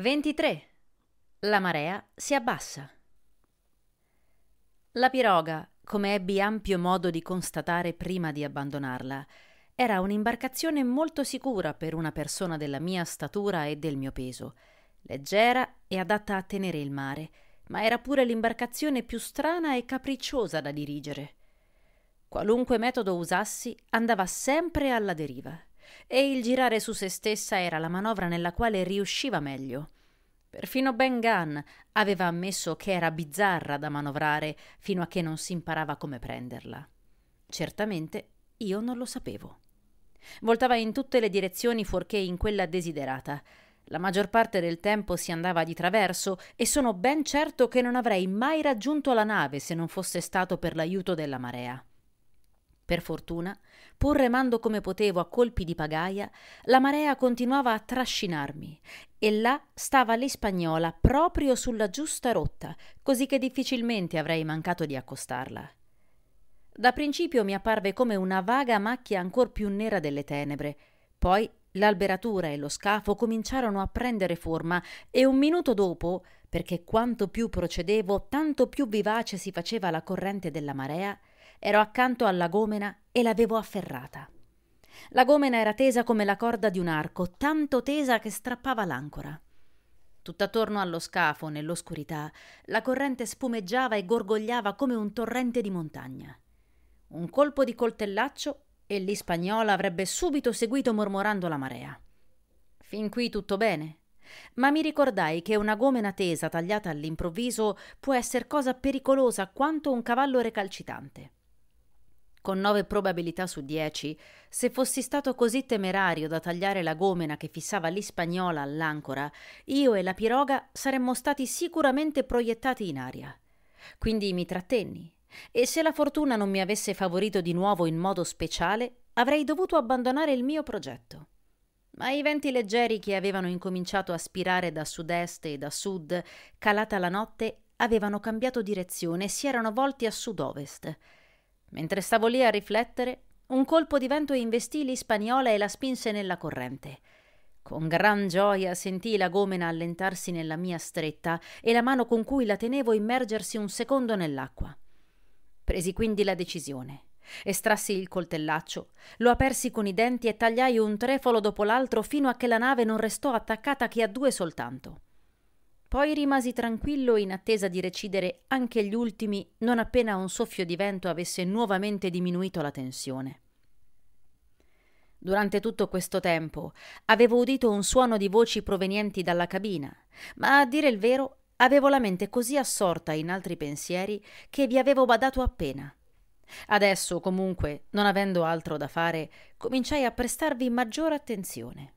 23. La marea si abbassa. La piroga, come ebbi ampio modo di constatare prima di abbandonarla, era un'imbarcazione molto sicura per una persona della mia statura e del mio peso, leggera e adatta a tenere il mare, ma era pure l'imbarcazione più strana e capricciosa da dirigere. Qualunque metodo usassi, andava sempre alla deriva e il girare su se stessa era la manovra nella quale riusciva meglio. Perfino Ben Gunn aveva ammesso che era bizzarra da manovrare fino a che non si imparava come prenderla. Certamente io non lo sapevo. Voltava in tutte le direzioni fuorché in quella desiderata. La maggior parte del tempo si andava di traverso e sono ben certo che non avrei mai raggiunto la nave se non fosse stato per l'aiuto della marea. Per fortuna Pur remando come potevo a colpi di pagaia, la marea continuava a trascinarmi e là stava l'Ispagnola proprio sulla giusta rotta, così che difficilmente avrei mancato di accostarla. Da principio mi apparve come una vaga macchia ancor più nera delle tenebre, poi l'alberatura e lo scafo cominciarono a prendere forma e un minuto dopo, perché quanto più procedevo tanto più vivace si faceva la corrente della marea, Ero accanto alla gomena e l'avevo afferrata. La gomena era tesa come la corda di un arco, tanto tesa che strappava l'ancora. Tutt'attorno allo scafo, nell'oscurità, la corrente spumeggiava e gorgogliava come un torrente di montagna. Un colpo di coltellaccio e l'Ispagnola avrebbe subito seguito mormorando la marea. Fin qui tutto bene, ma mi ricordai che una gomena tesa tagliata all'improvviso può essere cosa pericolosa quanto un cavallo recalcitante con 9 probabilità su 10, se fossi stato così temerario da tagliare la gomena che fissava l'Ispagnola all'ancora, io e la piroga saremmo stati sicuramente proiettati in aria. Quindi mi trattenni e se la fortuna non mi avesse favorito di nuovo in modo speciale, avrei dovuto abbandonare il mio progetto. Ma i venti leggeri che avevano incominciato a spirare da sud-est e da sud, calata la notte, avevano cambiato direzione e si erano volti a sud-ovest. Mentre stavo lì a riflettere, un colpo di vento investì l'Ispagnola e la spinse nella corrente. Con gran gioia sentii la gomena allentarsi nella mia stretta e la mano con cui la tenevo immergersi un secondo nell'acqua. Presi quindi la decisione. Estrassi il coltellaccio, lo apersi con i denti e tagliai un trefolo dopo l'altro fino a che la nave non restò attaccata che a due soltanto. Poi rimasi tranquillo in attesa di recidere anche gli ultimi non appena un soffio di vento avesse nuovamente diminuito la tensione. Durante tutto questo tempo avevo udito un suono di voci provenienti dalla cabina, ma a dire il vero avevo la mente così assorta in altri pensieri che vi avevo badato appena. Adesso, comunque, non avendo altro da fare, cominciai a prestarvi maggiore attenzione.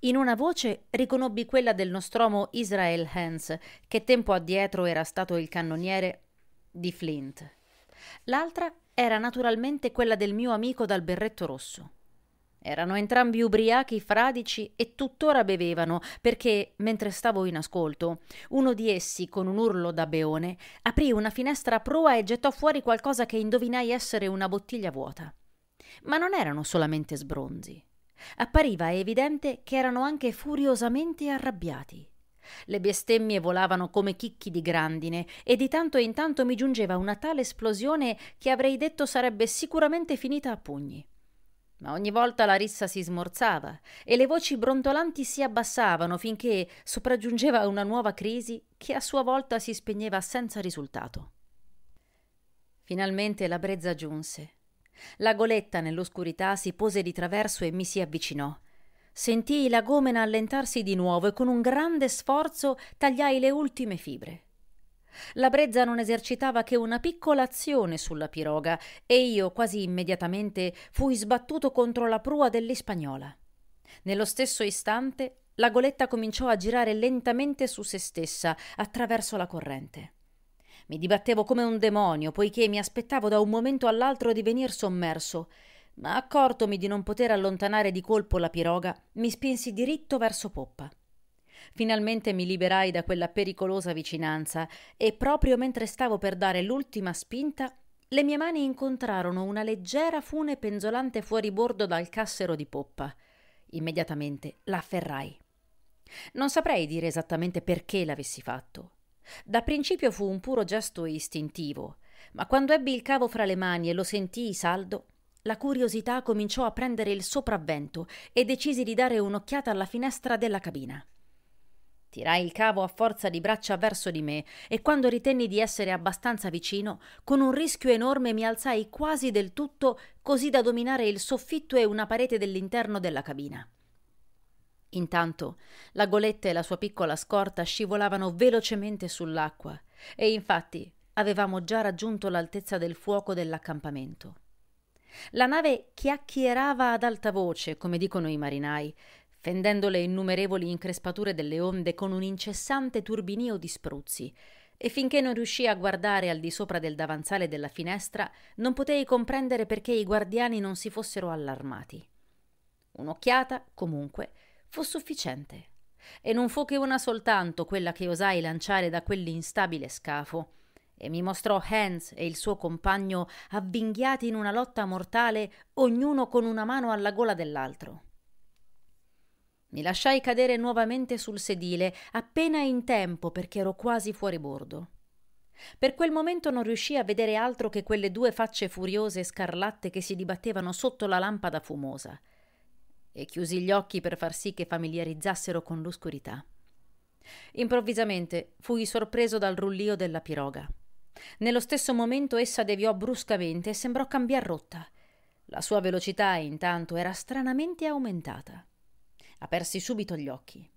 In una voce riconobbi quella del nostromo Israel Hans, che tempo addietro era stato il cannoniere di Flint. L'altra era naturalmente quella del mio amico dal berretto rosso. Erano entrambi ubriachi, fradici e tuttora bevevano, perché, mentre stavo in ascolto, uno di essi, con un urlo da beone, aprì una finestra a prua e gettò fuori qualcosa che indovinai essere una bottiglia vuota. Ma non erano solamente sbronzi. Appariva evidente che erano anche furiosamente arrabbiati. Le bestemmie volavano come chicchi di grandine e di tanto in tanto mi giungeva una tale esplosione che avrei detto sarebbe sicuramente finita a pugni. Ma ogni volta la rissa si smorzava e le voci brontolanti si abbassavano finché sopraggiungeva una nuova crisi che a sua volta si spegneva senza risultato. Finalmente la brezza giunse la goletta nell'oscurità si pose di traverso e mi si avvicinò. Sentii la gomena allentarsi di nuovo e con un grande sforzo tagliai le ultime fibre. La brezza non esercitava che una piccola azione sulla piroga e io quasi immediatamente fui sbattuto contro la prua dell'Ispagnola. Nello stesso istante la goletta cominciò a girare lentamente su se stessa attraverso la corrente. Mi dibattevo come un demonio, poiché mi aspettavo da un momento all'altro di venir sommerso, ma accortomi di non poter allontanare di colpo la piroga, mi spinsi diritto verso poppa. Finalmente mi liberai da quella pericolosa vicinanza e proprio mentre stavo per dare l'ultima spinta, le mie mani incontrarono una leggera fune penzolante fuori bordo dal cassero di poppa. Immediatamente la afferrai. Non saprei dire esattamente perché l'avessi fatto. Da principio fu un puro gesto istintivo, ma quando ebbi il cavo fra le mani e lo sentii saldo, la curiosità cominciò a prendere il sopravvento e decisi di dare un'occhiata alla finestra della cabina. Tirai il cavo a forza di braccia verso di me e quando ritenni di essere abbastanza vicino, con un rischio enorme mi alzai quasi del tutto così da dominare il soffitto e una parete dell'interno della cabina. Intanto la goletta e la sua piccola scorta scivolavano velocemente sull'acqua e infatti avevamo già raggiunto l'altezza del fuoco dell'accampamento. La nave chiacchierava ad alta voce, come dicono i marinai, fendendo le innumerevoli increspature delle onde con un incessante turbinio di spruzzi, e finché non riuscii a guardare al di sopra del davanzale della finestra, non potei comprendere perché i guardiani non si fossero allarmati. Un'occhiata, comunque, fu sufficiente. E non fu che una soltanto quella che osai lanciare da quell'instabile scafo. E mi mostrò Hans e il suo compagno avvinghiati in una lotta mortale, ognuno con una mano alla gola dell'altro. Mi lasciai cadere nuovamente sul sedile, appena in tempo perché ero quasi fuori bordo. Per quel momento non riuscii a vedere altro che quelle due facce furiose e scarlatte che si dibattevano sotto la lampada fumosa e chiusi gli occhi per far sì che familiarizzassero con l'oscurità. Improvvisamente fui sorpreso dal rullio della piroga. Nello stesso momento essa deviò bruscamente e sembrò cambiar rotta. La sua velocità, intanto, era stranamente aumentata. Apersi subito gli occhi.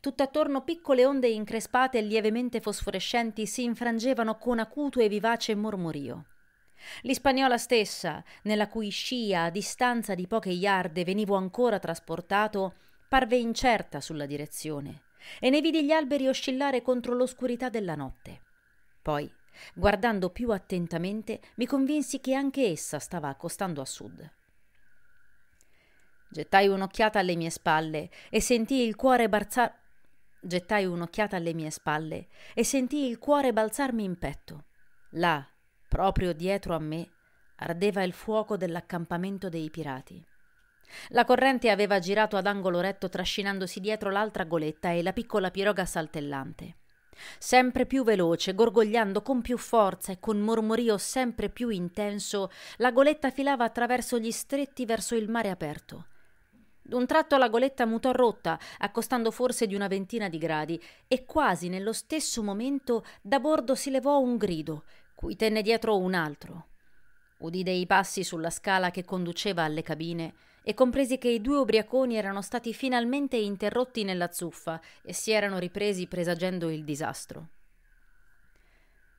Tutt'attorno piccole onde increspate e lievemente fosforescenti si infrangevano con acuto e vivace mormorio. L'Ispagnola stessa, nella cui scia a distanza di poche iarde venivo ancora trasportato, parve incerta sulla direzione e ne vidi gli alberi oscillare contro l'oscurità della notte. Poi, guardando più attentamente, mi convinsi che anche essa stava accostando a sud. Gettai un'occhiata alle mie spalle e sentii il cuore barzar... Gettai un'occhiata alle mie spalle e sentii il cuore balzarmi in petto. Là, Proprio dietro a me ardeva il fuoco dell'accampamento dei pirati. La corrente aveva girato ad angolo retto trascinandosi dietro l'altra goletta e la piccola piroga saltellante. Sempre più veloce, gorgogliando con più forza e con mormorio sempre più intenso, la goletta filava attraverso gli stretti verso il mare aperto. D'un tratto la goletta mutò rotta, accostando forse di una ventina di gradi, e quasi nello stesso momento da bordo si levò un grido cui tenne dietro un altro. Udì dei passi sulla scala che conduceva alle cabine e compresi che i due ubriaconi erano stati finalmente interrotti nella zuffa e si erano ripresi presagendo il disastro.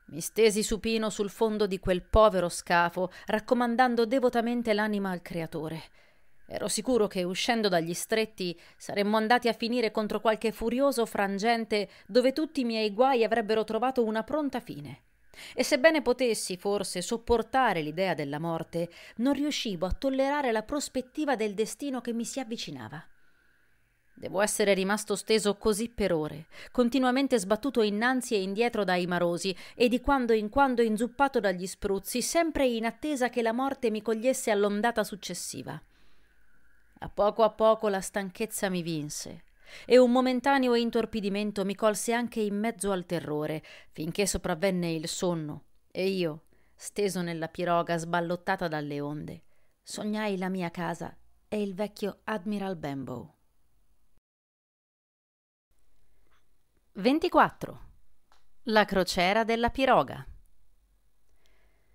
Mi stesi supino sul fondo di quel povero scafo, raccomandando devotamente l'anima al Creatore. Ero sicuro che uscendo dagli stretti saremmo andati a finire contro qualche furioso frangente dove tutti i miei guai avrebbero trovato una pronta fine. E sebbene potessi forse sopportare l'idea della morte, non riuscivo a tollerare la prospettiva del destino che mi si avvicinava. Devo essere rimasto steso così per ore, continuamente sbattuto innanzi e indietro dai marosi e di quando in quando inzuppato dagli spruzzi, sempre in attesa che la morte mi cogliesse all'ondata successiva. A poco a poco la stanchezza mi vinse e un momentaneo intorpidimento mi colse anche in mezzo al terrore, finché sopravvenne il sonno e io, steso nella piroga sballottata dalle onde, sognai la mia casa e il vecchio Admiral Bembow. 24. La crociera della piroga.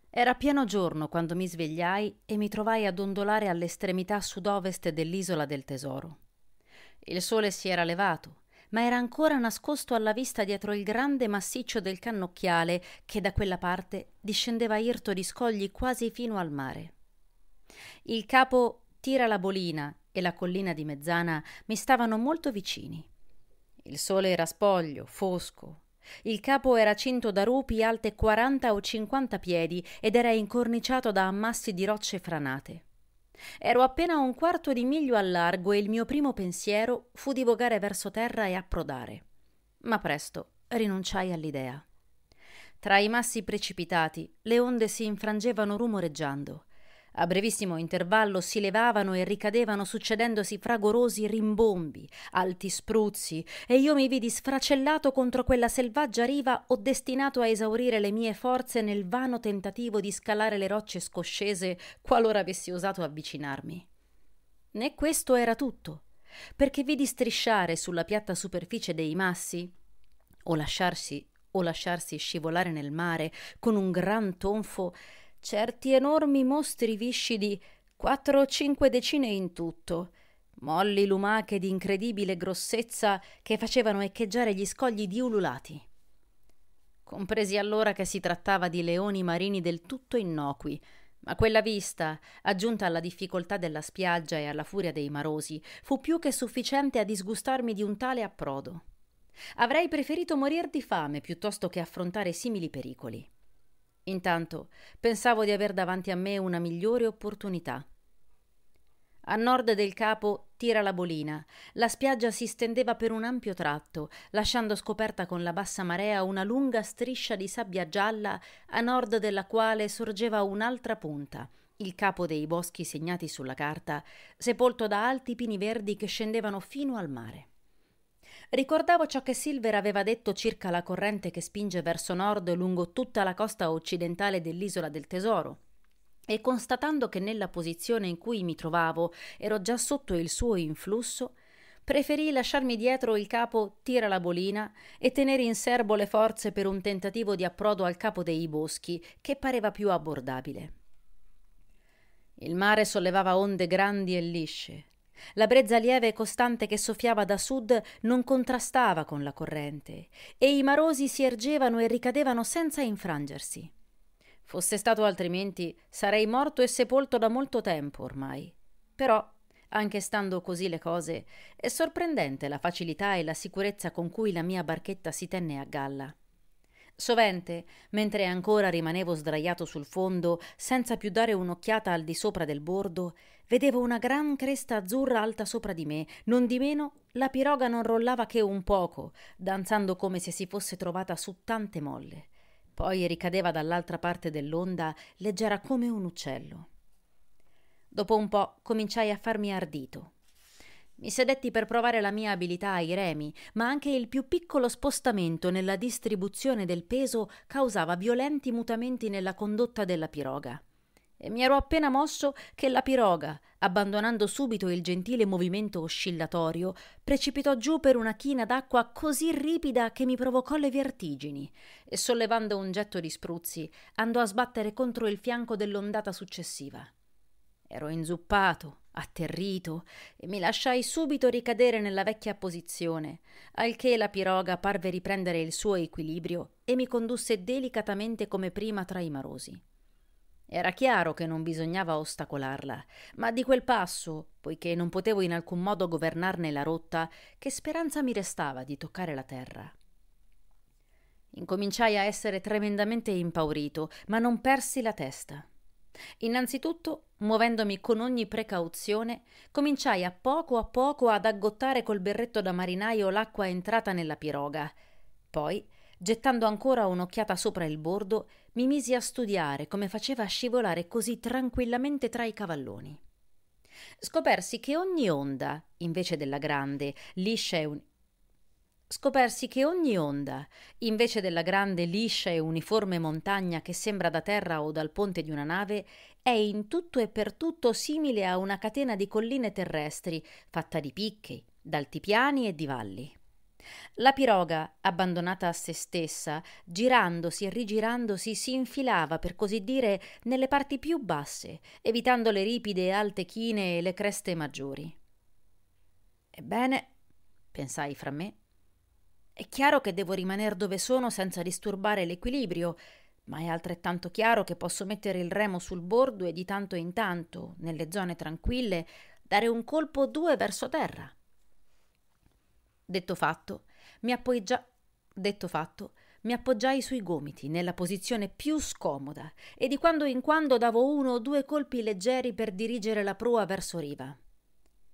Era pieno giorno quando mi svegliai e mi trovai a dondolare all'estremità sud-ovest dell'isola del tesoro. Il sole si era levato, ma era ancora nascosto alla vista dietro il grande massiccio del cannocchiale che da quella parte discendeva irto di scogli quasi fino al mare. Il capo Tira la Bolina e la collina di Mezzana mi stavano molto vicini. Il sole era spoglio, fosco. Il capo era cinto da rupi alte 40 o 50 piedi ed era incorniciato da ammassi di rocce franate. Ero appena un quarto di miglio al largo e il mio primo pensiero fu di vogare verso terra e approdare. Ma presto rinunciai all'idea. Tra i massi precipitati le onde si infrangevano rumoreggiando a brevissimo intervallo si levavano e ricadevano succedendosi fragorosi rimbombi, alti spruzzi, e io mi vidi sfracellato contro quella selvaggia riva o destinato a esaurire le mie forze nel vano tentativo di scalare le rocce scoscese qualora avessi osato avvicinarmi. Né questo era tutto, perché vidi strisciare sulla piatta superficie dei massi o lasciarsi o lasciarsi scivolare nel mare con un gran tonfo certi enormi mostri viscidi, quattro o cinque decine in tutto, molli lumache di incredibile grossezza che facevano echeggiare gli scogli di ululati. Compresi allora che si trattava di leoni marini del tutto innocui, ma quella vista, aggiunta alla difficoltà della spiaggia e alla furia dei marosi, fu più che sufficiente a disgustarmi di un tale approdo. Avrei preferito morir di fame piuttosto che affrontare simili pericoli. Intanto pensavo di aver davanti a me una migliore opportunità. A nord del capo tira la bolina. La spiaggia si stendeva per un ampio tratto, lasciando scoperta con la bassa marea una lunga striscia di sabbia gialla, a nord della quale sorgeva un'altra punta, il capo dei boschi segnati sulla carta, sepolto da alti pini verdi che scendevano fino al mare. Ricordavo ciò che Silver aveva detto circa la corrente che spinge verso nord lungo tutta la costa occidentale dell'isola del tesoro. E constatando che nella posizione in cui mi trovavo ero già sotto il suo influsso, preferì lasciarmi dietro il capo tira la bolina e tenere in serbo le forze per un tentativo di approdo al capo dei boschi, che pareva più abbordabile. Il mare sollevava onde grandi e lisce, la brezza lieve e costante che soffiava da sud non contrastava con la corrente e i marosi si ergevano e ricadevano senza infrangersi. Fosse stato altrimenti, sarei morto e sepolto da molto tempo ormai. Però, anche stando così le cose, è sorprendente la facilità e la sicurezza con cui la mia barchetta si tenne a galla. Sovente, mentre ancora rimanevo sdraiato sul fondo, senza più dare un'occhiata al di sopra del bordo, vedevo una gran cresta azzurra alta sopra di me, non di meno la piroga non rollava che un poco, danzando come se si fosse trovata su tante molle. Poi ricadeva dall'altra parte dell'onda, leggera come un uccello. Dopo un po' cominciai a farmi ardito. Mi sedetti per provare la mia abilità ai remi, ma anche il più piccolo spostamento nella distribuzione del peso causava violenti mutamenti nella condotta della piroga. E mi ero appena mosso che la piroga, abbandonando subito il gentile movimento oscillatorio, precipitò giù per una china d'acqua così ripida che mi provocò le vertigini e sollevando un getto di spruzzi andò a sbattere contro il fianco dell'ondata successiva. Ero inzuppato, atterrito, e mi lasciai subito ricadere nella vecchia posizione, al che la piroga parve riprendere il suo equilibrio e mi condusse delicatamente come prima tra i marosi. Era chiaro che non bisognava ostacolarla, ma di quel passo, poiché non potevo in alcun modo governarne la rotta, che speranza mi restava di toccare la terra? Incominciai a essere tremendamente impaurito, ma non persi la testa. Innanzitutto, muovendomi con ogni precauzione, cominciai a poco a poco ad aggottare col berretto da marinaio l'acqua entrata nella piroga. Poi, gettando ancora un'occhiata sopra il bordo, mi misi a studiare come faceva scivolare così tranquillamente tra i cavalloni. Scopersi che ogni onda, invece della grande, liscia e, Scopersi che ogni onda, invece della grande liscia e uniforme montagna che sembra da terra o dal ponte di una nave, è in tutto e per tutto simile a una catena di colline terrestri fatta di picchi, d'altipiani e di valli. La piroga, abbandonata a se stessa, girandosi e rigirandosi, si infilava, per così dire, nelle parti più basse, evitando le ripide e alte chine e le creste maggiori. Ebbene, pensai fra me, è chiaro che devo rimanere dove sono senza disturbare l'equilibrio, ma è altrettanto chiaro che posso mettere il remo sul bordo e di tanto in tanto, nelle zone tranquille, dare un colpo o due verso terra. Detto fatto, mi appoggia... Detto fatto, mi appoggiai sui gomiti nella posizione più scomoda e di quando in quando davo uno o due colpi leggeri per dirigere la prua verso riva.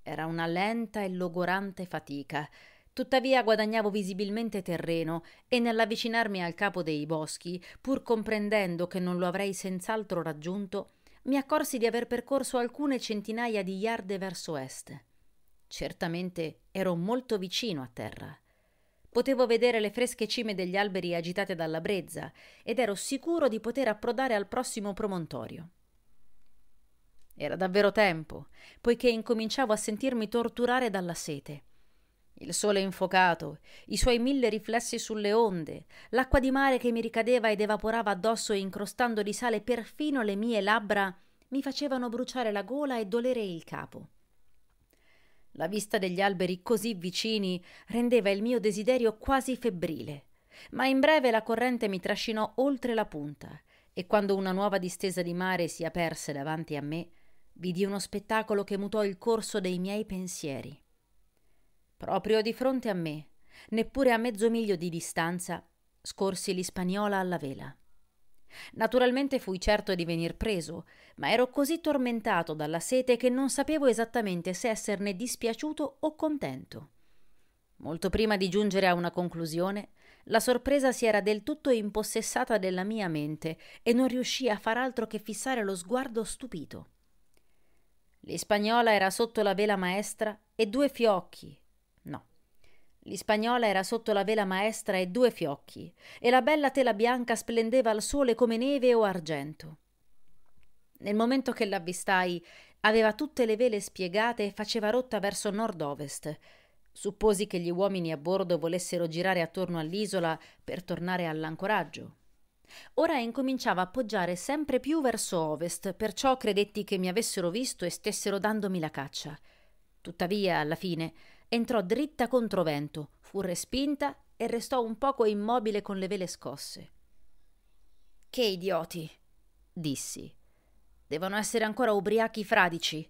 Era una lenta e logorante fatica, Tuttavia guadagnavo visibilmente terreno e nell'avvicinarmi al capo dei boschi, pur comprendendo che non lo avrei senz'altro raggiunto, mi accorsi di aver percorso alcune centinaia di yard verso est. Certamente ero molto vicino a terra. Potevo vedere le fresche cime degli alberi agitate dalla brezza ed ero sicuro di poter approdare al prossimo promontorio. Era davvero tempo, poiché incominciavo a sentirmi torturare dalla sete. Il sole infocato, i suoi mille riflessi sulle onde, l'acqua di mare che mi ricadeva ed evaporava addosso incrostando di sale perfino le mie labbra, mi facevano bruciare la gola e dolere il capo. La vista degli alberi così vicini rendeva il mio desiderio quasi febbrile, ma in breve la corrente mi trascinò oltre la punta e quando una nuova distesa di mare si aperse davanti a me, vidi uno spettacolo che mutò il corso dei miei pensieri. Proprio di fronte a me, neppure a mezzo miglio di distanza, scorsi l'Ispaniola alla vela. Naturalmente fui certo di venir preso, ma ero così tormentato dalla sete che non sapevo esattamente se esserne dispiaciuto o contento. Molto prima di giungere a una conclusione, la sorpresa si era del tutto impossessata della mia mente e non riuscii a far altro che fissare lo sguardo stupito. L'Ispagnola era sotto la vela maestra e due fiocchi, L'Ispagnola era sotto la vela maestra e due fiocchi, e la bella tela bianca splendeva al sole come neve o argento. Nel momento che l'avvistai, aveva tutte le vele spiegate e faceva rotta verso nord-ovest. Supposi che gli uomini a bordo volessero girare attorno all'isola per tornare all'ancoraggio. Ora incominciava a poggiare sempre più verso ovest, perciò credetti che mi avessero visto e stessero dandomi la caccia. Tuttavia, alla fine, Entrò dritta contro vento, fu respinta e restò un poco immobile con le vele scosse. Che idioti, dissi. Devono essere ancora ubriachi fradici.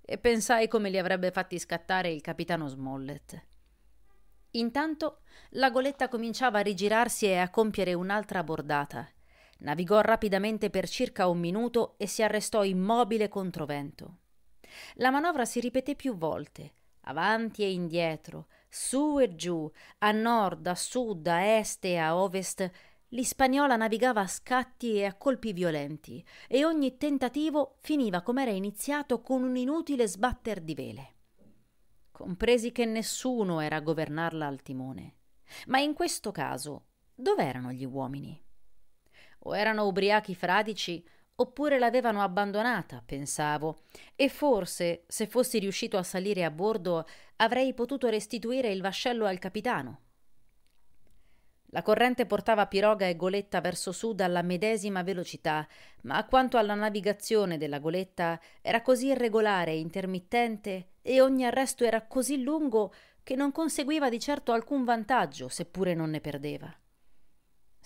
E pensai come li avrebbe fatti scattare il capitano Smollett. Intanto la goletta cominciava a rigirarsi e a compiere un'altra bordata. Navigò rapidamente per circa un minuto e si arrestò immobile contro vento. La manovra si ripeté più volte avanti e indietro, su e giù, a nord, a sud, a est e a ovest, l'Ispagnola navigava a scatti e a colpi violenti, e ogni tentativo finiva com'era iniziato con un inutile sbatter di vele. Compresi che nessuno era a governarla al timone. Ma in questo caso, dov'erano gli uomini? O erano ubriachi fradici Oppure l'avevano abbandonata, pensavo, e forse, se fossi riuscito a salire a bordo, avrei potuto restituire il vascello al capitano. La corrente portava piroga e goletta verso sud alla medesima velocità, ma quanto alla navigazione della goletta era così irregolare e intermittente, e ogni arresto era così lungo che non conseguiva di certo alcun vantaggio, seppure non ne perdeva.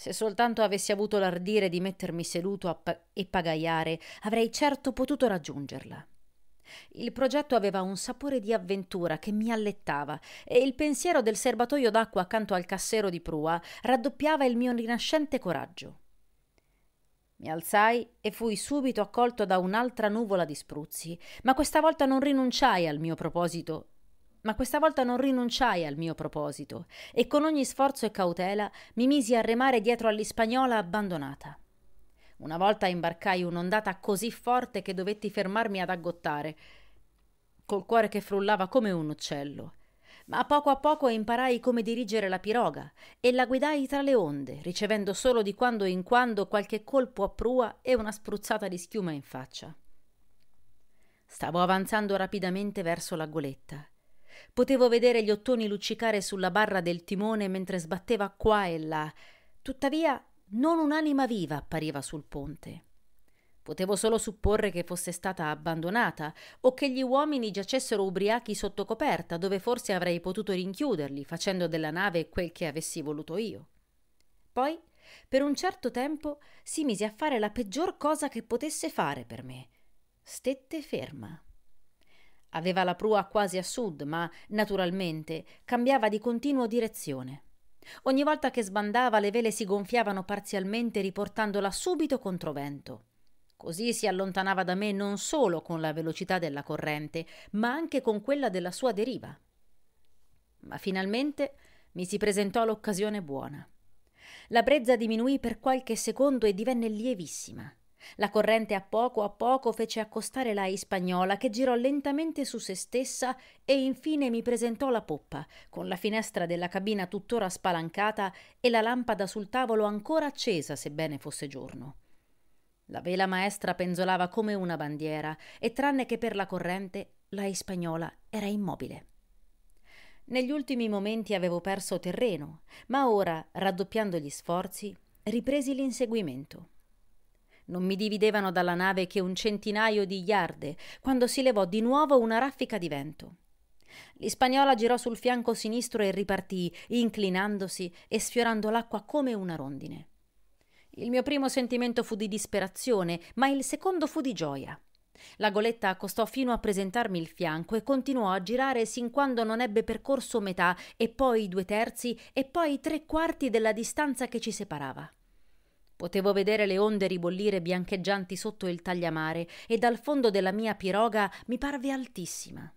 Se soltanto avessi avuto l'ardire di mettermi seduto pa- e pagaiare, avrei certo potuto raggiungerla. Il progetto aveva un sapore di avventura che mi allettava e il pensiero del serbatoio d'acqua accanto al cassero di prua raddoppiava il mio rinascente coraggio. Mi alzai e fui subito accolto da un'altra nuvola di spruzzi, ma questa volta non rinunciai al mio proposito ma questa volta non rinunciai al mio proposito e con ogni sforzo e cautela mi misi a remare dietro all'Ispagnola abbandonata. Una volta imbarcai un'ondata così forte che dovetti fermarmi ad aggottare, col cuore che frullava come un uccello. Ma poco a poco imparai come dirigere la piroga e la guidai tra le onde, ricevendo solo di quando in quando qualche colpo a prua e una spruzzata di schiuma in faccia. Stavo avanzando rapidamente verso la goletta Potevo vedere gli ottoni luccicare sulla barra del timone mentre sbatteva qua e là. Tuttavia non un'anima viva appariva sul ponte. Potevo solo supporre che fosse stata abbandonata o che gli uomini giacessero ubriachi sotto coperta, dove forse avrei potuto rinchiuderli, facendo della nave quel che avessi voluto io. Poi, per un certo tempo, si mise a fare la peggior cosa che potesse fare per me. Stette ferma. Aveva la prua quasi a sud, ma naturalmente cambiava di continuo direzione. Ogni volta che sbandava le vele si gonfiavano parzialmente riportandola subito contro vento. Così si allontanava da me non solo con la velocità della corrente, ma anche con quella della sua deriva. Ma finalmente mi si presentò l'occasione buona. La brezza diminuì per qualche secondo e divenne lievissima. La corrente a poco a poco fece accostare la ispagnola che girò lentamente su se stessa e infine mi presentò la poppa, con la finestra della cabina tuttora spalancata e la lampada sul tavolo ancora accesa, sebbene fosse giorno. La vela maestra penzolava come una bandiera e tranne che per la corrente, la ispagnola era immobile. Negli ultimi momenti avevo perso terreno, ma ora, raddoppiando gli sforzi, ripresi l'inseguimento. Non mi dividevano dalla nave che un centinaio di iarde, quando si levò di nuovo una raffica di vento. L'Ispagnola girò sul fianco sinistro e ripartì, inclinandosi e sfiorando l'acqua come una rondine. Il mio primo sentimento fu di disperazione, ma il secondo fu di gioia. La goletta accostò fino a presentarmi il fianco e continuò a girare sin quando non ebbe percorso metà e poi due terzi e poi tre quarti della distanza che ci separava. Potevo vedere le onde ribollire biancheggianti sotto il tagliamare e dal fondo della mia piroga mi parve altissima.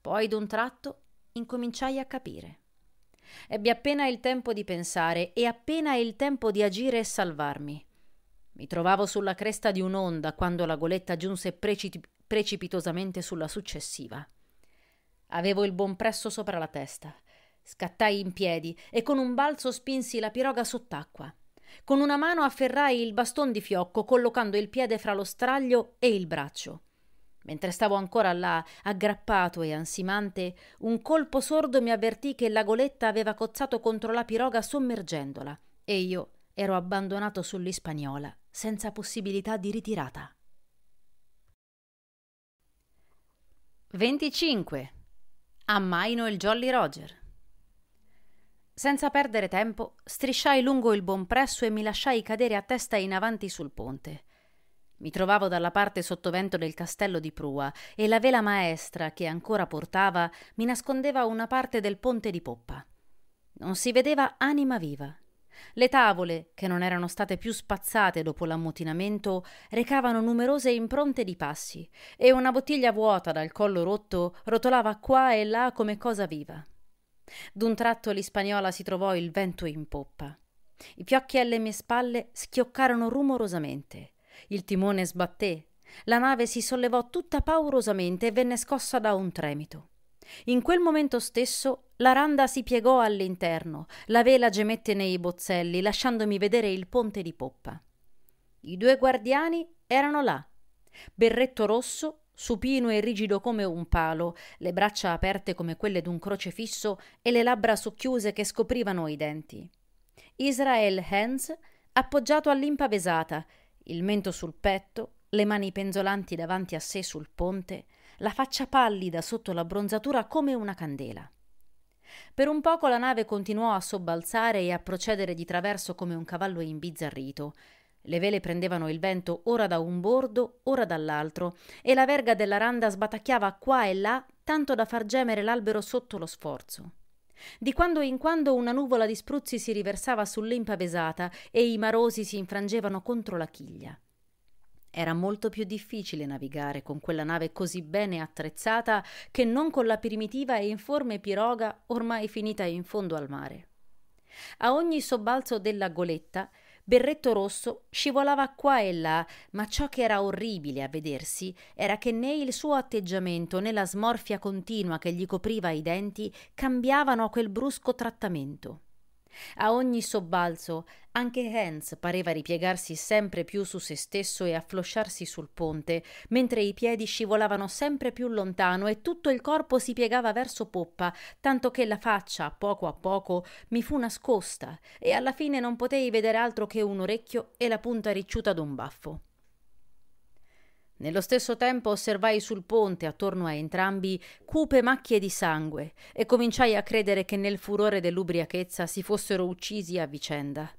Poi d'un tratto incominciai a capire. Ebbi appena il tempo di pensare e appena il tempo di agire e salvarmi. Mi trovavo sulla cresta di un'onda quando la goletta giunse preci- precipitosamente sulla successiva. Avevo il buon presso sopra la testa. Scattai in piedi e con un balzo spinsi la piroga sott'acqua. Con una mano afferrai il baston di fiocco, collocando il piede fra lo straglio e il braccio. Mentre stavo ancora là, aggrappato e ansimante, un colpo sordo mi avvertì che la goletta aveva cozzato contro la piroga sommergendola e io ero abbandonato sull'Ispagnola, senza possibilità di ritirata. 25. Ammaino il Jolly Roger. Senza perdere tempo, strisciai lungo il buon presso e mi lasciai cadere a testa in avanti sul ponte. Mi trovavo dalla parte sottovento del castello di Prua e la vela maestra che ancora portava mi nascondeva una parte del ponte di poppa. Non si vedeva anima viva. Le tavole, che non erano state più spazzate dopo l'ammutinamento, recavano numerose impronte di passi e una bottiglia vuota dal collo rotto rotolava qua e là come cosa viva. D'un tratto l'ispagnola si trovò il vento in poppa. I fiocchi alle mie spalle schioccarono rumorosamente. Il timone sbatté. La nave si sollevò tutta paurosamente e venne scossa da un tremito. In quel momento stesso la randa si piegò all'interno, la vela gemette nei bozzelli, lasciandomi vedere il ponte di poppa. I due guardiani erano là, berretto rosso supino e rigido come un palo, le braccia aperte come quelle d'un crocefisso e le labbra socchiuse che scoprivano i denti. Israel Hans, appoggiato all'impavesata, il mento sul petto, le mani penzolanti davanti a sé sul ponte, la faccia pallida sotto la bronzatura come una candela. Per un poco la nave continuò a sobbalzare e a procedere di traverso come un cavallo imbizzarrito, le vele prendevano il vento ora da un bordo, ora dall'altro, e la verga della randa sbatacchiava qua e là, tanto da far gemere l'albero sotto lo sforzo. Di quando in quando una nuvola di spruzzi si riversava sull'impavesata e i marosi si infrangevano contro la chiglia. Era molto più difficile navigare con quella nave così bene attrezzata che non con la primitiva e informe piroga ormai finita in fondo al mare. A ogni sobbalzo della goletta Berretto rosso scivolava qua e là, ma ciò che era orribile a vedersi era che né il suo atteggiamento né la smorfia continua che gli copriva i denti cambiavano a quel brusco trattamento. A ogni sobbalzo anche Hans pareva ripiegarsi sempre più su se stesso e afflosciarsi sul ponte, mentre i piedi scivolavano sempre più lontano e tutto il corpo si piegava verso poppa, tanto che la faccia, poco a poco, mi fu nascosta e alla fine non potei vedere altro che un orecchio e la punta ricciuta d'un baffo. Nello stesso tempo osservai sul ponte attorno a entrambi cupe macchie di sangue e cominciai a credere che nel furore dell'ubriachezza si fossero uccisi a vicenda.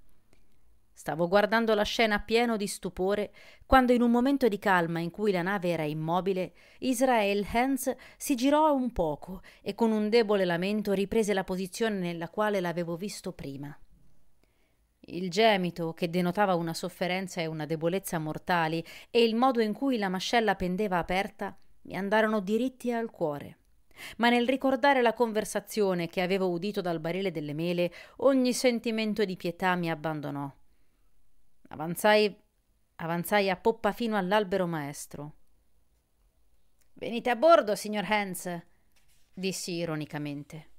Stavo guardando la scena pieno di stupore quando in un momento di calma in cui la nave era immobile, Israel Hans si girò un poco e con un debole lamento riprese la posizione nella quale l'avevo visto prima. Il gemito, che denotava una sofferenza e una debolezza mortali, e il modo in cui la mascella pendeva aperta mi andarono diritti al cuore. Ma nel ricordare la conversazione che avevo udito dal barile delle mele, ogni sentimento di pietà mi abbandonò. Avanzai, avanzai a poppa fino all'albero maestro. Venite a bordo, signor Hans, dissi ironicamente.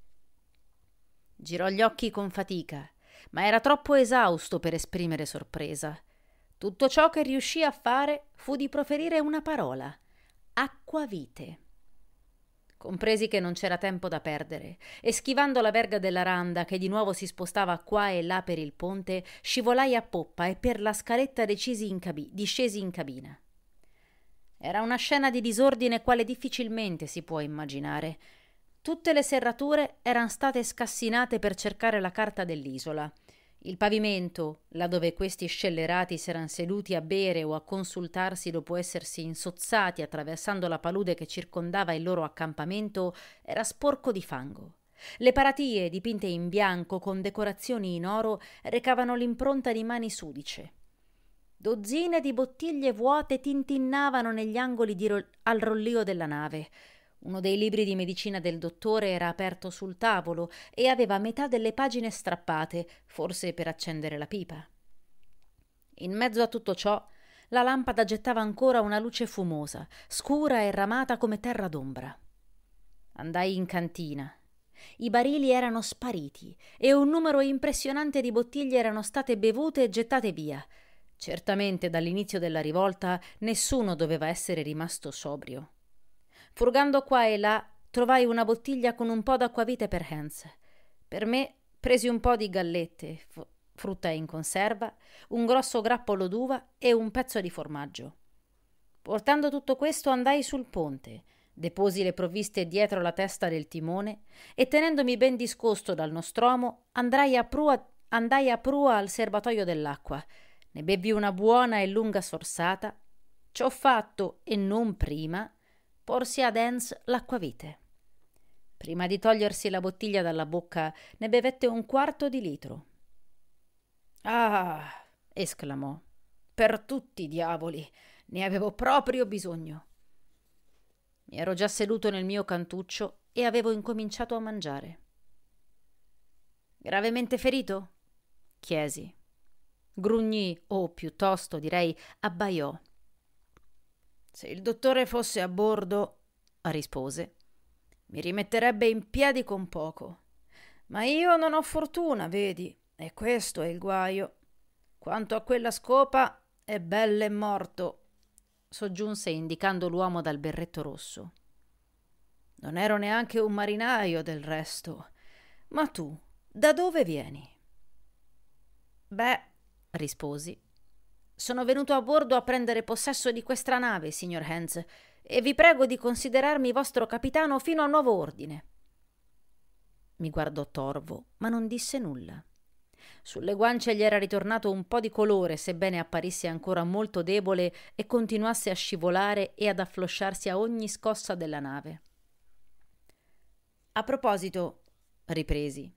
Girò gli occhi con fatica ma era troppo esausto per esprimere sorpresa. Tutto ciò che riuscì a fare fu di proferire una parola: acquavite. Compresi che non c'era tempo da perdere e schivando la verga della randa che di nuovo si spostava qua e là per il ponte, scivolai a poppa e per la scaletta in cabi- discesi in cabina. Era una scena di disordine quale difficilmente si può immaginare. Tutte le serrature erano state scassinate per cercare la carta dell'isola. Il pavimento, laddove questi scellerati s'eran seduti a bere o a consultarsi dopo essersi insozzati attraversando la palude che circondava il loro accampamento, era sporco di fango. Le paratie, dipinte in bianco con decorazioni in oro, recavano l'impronta di mani sudice. Dozzine di bottiglie vuote tintinnavano negli angoli ro- al rollio della nave. Uno dei libri di medicina del dottore era aperto sul tavolo e aveva metà delle pagine strappate, forse per accendere la pipa. In mezzo a tutto ciò, la lampada gettava ancora una luce fumosa, scura e ramata come terra d'ombra. Andai in cantina. I barili erano spariti e un numero impressionante di bottiglie erano state bevute e gettate via. Certamente dall'inizio della rivolta nessuno doveva essere rimasto sobrio. Furgando qua e là, trovai una bottiglia con un po' d'acquavite per Hans. Per me presi un po' di gallette, f- frutta in conserva, un grosso grappolo d'uva e un pezzo di formaggio. Portando tutto questo andai sul ponte, deposi le provviste dietro la testa del timone e tenendomi ben discosto dal nostromo andai a prua, andai a prua al serbatoio dell'acqua. Ne bevvi una buona e lunga sorsata. Ciò fatto e non prima, porsi ad Hans l'acquavite. Prima di togliersi la bottiglia dalla bocca, ne bevette un quarto di litro. Ah! esclamò. Per tutti i diavoli! Ne avevo proprio bisogno. Mi ero già seduto nel mio cantuccio e avevo incominciato a mangiare. Gravemente ferito? chiesi. Grugnì, o piuttosto direi abbaiò. Se il dottore fosse a bordo, rispose, mi rimetterebbe in piedi con poco. Ma io non ho fortuna, vedi, e questo è il guaio. Quanto a quella scopa, è bell'e morto, soggiunse indicando l'uomo dal berretto rosso. Non ero neanche un marinaio del resto. Ma tu, da dove vieni? Beh, risposi, sono venuto a bordo a prendere possesso di questa nave, signor Hans, e vi prego di considerarmi vostro capitano fino a nuovo ordine. Mi guardò torvo, ma non disse nulla. Sulle guance gli era ritornato un po' di colore, sebbene apparisse ancora molto debole e continuasse a scivolare e ad afflosciarsi a ogni scossa della nave. A proposito, ripresi,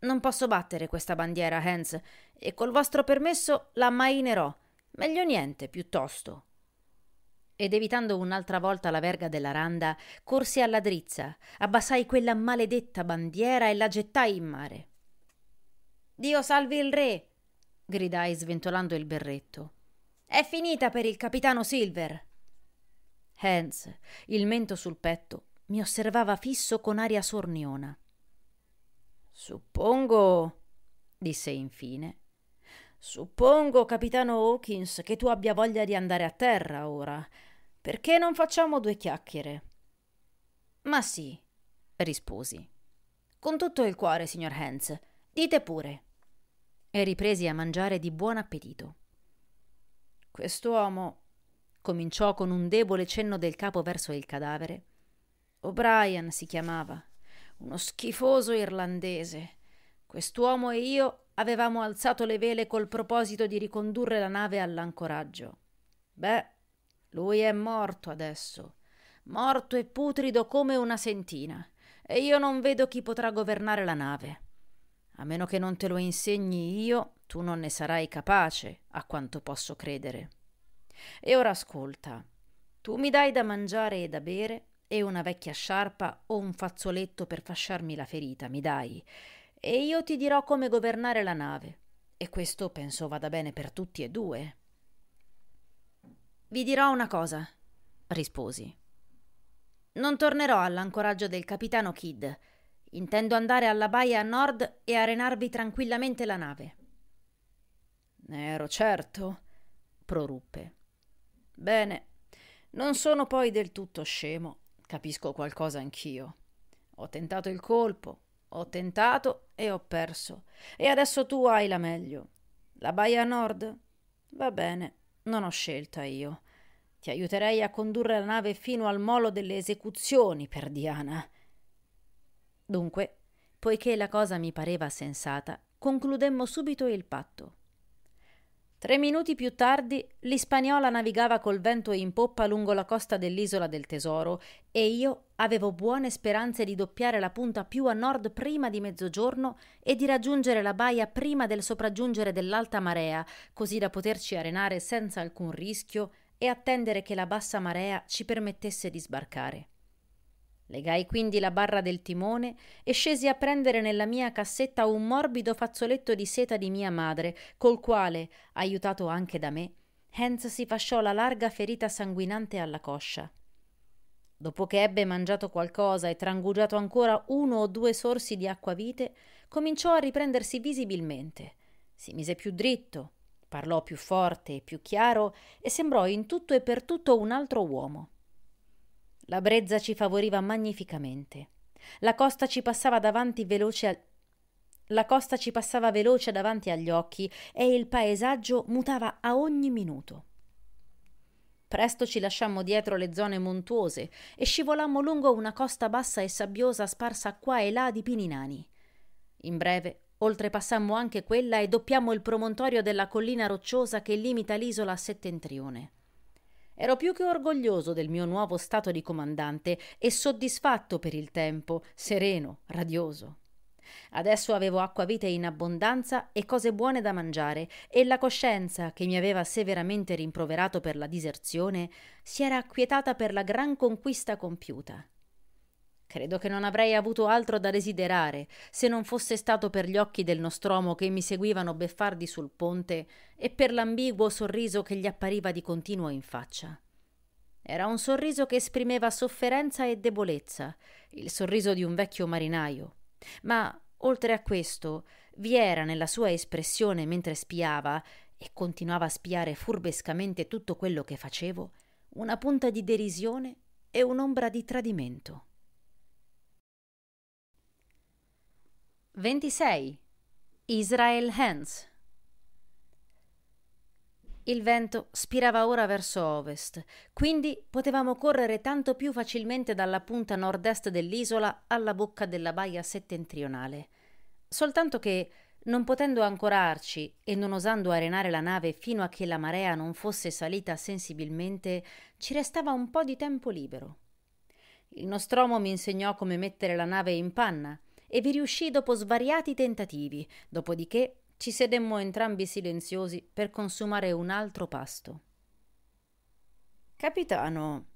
non posso battere questa bandiera, Hans, e col vostro permesso la mainerò. Meglio niente, piuttosto. Ed evitando un'altra volta la verga della randa, corsi alla drizza, abbassai quella maledetta bandiera e la gettai in mare. Dio salvi il re! gridai sventolando il berretto. È finita per il capitano Silver! Hans, il mento sul petto, mi osservava fisso con aria sorniona. Suppongo, disse infine, suppongo, capitano Hawkins, che tu abbia voglia di andare a terra ora. Perché non facciamo due chiacchiere? Ma sì, risposi. Con tutto il cuore, signor Hans. Dite pure. E ripresi a mangiare di buon appetito. Quest'uomo, cominciò con un debole cenno del capo verso il cadavere. O'Brien si chiamava uno schifoso irlandese. Quest'uomo e io avevamo alzato le vele col proposito di ricondurre la nave all'ancoraggio. Beh, lui è morto adesso, morto e putrido come una sentina, e io non vedo chi potrà governare la nave. A meno che non te lo insegni io, tu non ne sarai capace, a quanto posso credere. E ora ascolta, tu mi dai da mangiare e da bere, e una vecchia sciarpa o un fazzoletto per fasciarmi la ferita, mi dai, e io ti dirò come governare la nave. E questo penso vada bene per tutti e due. Vi dirò una cosa, risposi. Non tornerò all'ancoraggio del capitano Kidd. Intendo andare alla baia a nord e arenarvi tranquillamente la nave. Ero certo, proruppe. Bene, non sono poi del tutto scemo Capisco qualcosa anch'io. Ho tentato il colpo, ho tentato e ho perso. E adesso tu hai la meglio. La Baia Nord? Va bene, non ho scelta io. Ti aiuterei a condurre la nave fino al molo delle esecuzioni per Diana. Dunque, poiché la cosa mi pareva sensata, concludemmo subito il patto. Tre minuti più tardi l'ispagnola navigava col vento in poppa lungo la costa dell'isola del Tesoro e io avevo buone speranze di doppiare la punta più a nord prima di mezzogiorno e di raggiungere la baia prima del sopraggiungere dell'alta marea, così da poterci arenare senza alcun rischio e attendere che la bassa marea ci permettesse di sbarcare. Legai quindi la barra del timone e scesi a prendere nella mia cassetta un morbido fazzoletto di seta di mia madre, col quale, aiutato anche da me, Hans si fasciò la larga ferita sanguinante alla coscia. Dopo che ebbe mangiato qualcosa e trangugiato ancora uno o due sorsi di acquavite, cominciò a riprendersi visibilmente. Si mise più dritto, parlò più forte e più chiaro e sembrò in tutto e per tutto un altro uomo. La brezza ci favoriva magnificamente. La costa ci passava davanti veloce al... La costa ci passava veloce davanti agli occhi e il paesaggio mutava a ogni minuto. Presto ci lasciammo dietro le zone montuose e scivolammo lungo una costa bassa e sabbiosa sparsa qua e là di pininani. In breve, oltrepassammo anche quella e doppiammo il promontorio della collina rocciosa che limita l'isola a settentrione. Ero più che orgoglioso del mio nuovo stato di comandante e soddisfatto per il tempo, sereno, radioso. Adesso avevo acquavite in abbondanza e cose buone da mangiare e la coscienza, che mi aveva severamente rimproverato per la diserzione, si era acquietata per la gran conquista compiuta. Credo che non avrei avuto altro da desiderare se non fosse stato per gli occhi del nostromo che mi seguivano beffardi sul ponte e per l'ambiguo sorriso che gli appariva di continuo in faccia. Era un sorriso che esprimeva sofferenza e debolezza, il sorriso di un vecchio marinaio. Ma, oltre a questo, vi era nella sua espressione mentre spiava, e continuava a spiare furbescamente tutto quello che facevo, una punta di derisione e un'ombra di tradimento. 26. Israel Hans. Il vento spirava ora verso ovest, quindi potevamo correre tanto più facilmente dalla punta nord-est dell'isola alla bocca della baia settentrionale. Soltanto che, non potendo ancorarci e non osando arenare la nave fino a che la marea non fosse salita sensibilmente, ci restava un po' di tempo libero. Il nostromo mi insegnò come mettere la nave in panna e vi riuscì dopo svariati tentativi, dopodiché ci sedemmo entrambi silenziosi per consumare un altro pasto. Capitano,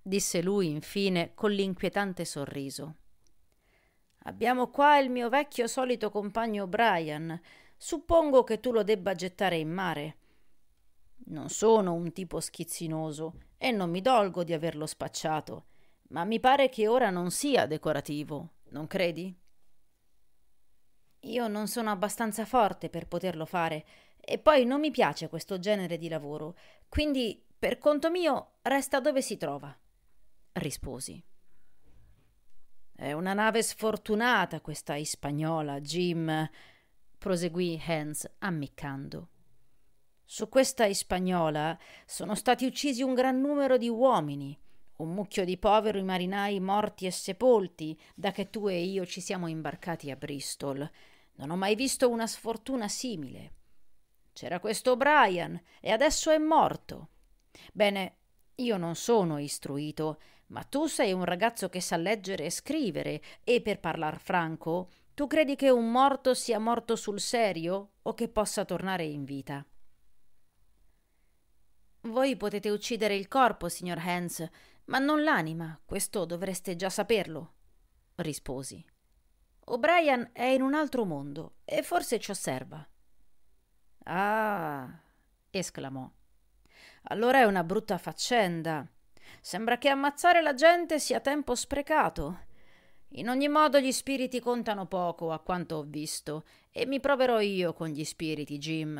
disse lui infine con l'inquietante sorriso. Abbiamo qua il mio vecchio solito compagno Brian. Suppongo che tu lo debba gettare in mare. Non sono un tipo schizzinoso e non mi dolgo di averlo spacciato, ma mi pare che ora non sia decorativo non credi? Io non sono abbastanza forte per poterlo fare e poi non mi piace questo genere di lavoro, quindi per conto mio resta dove si trova, risposi. È una nave sfortunata questa ispagnola, Jim, proseguì Hans ammiccando. Su questa ispagnola sono stati uccisi un gran numero di uomini un mucchio di poveri marinai morti e sepolti da che tu e io ci siamo imbarcati a Bristol. Non ho mai visto una sfortuna simile. C'era questo Brian e adesso è morto. Bene, io non sono istruito, ma tu sei un ragazzo che sa leggere e scrivere e per parlar franco, tu credi che un morto sia morto sul serio o che possa tornare in vita? Voi potete uccidere il corpo, signor Hans, ma non l'anima, questo dovreste già saperlo, risposi. O'Brien è in un altro mondo e forse ci osserva. Ah, esclamò. Allora è una brutta faccenda. Sembra che ammazzare la gente sia tempo sprecato. In ogni modo gli spiriti contano poco, a quanto ho visto, e mi proverò io con gli spiriti, Jim.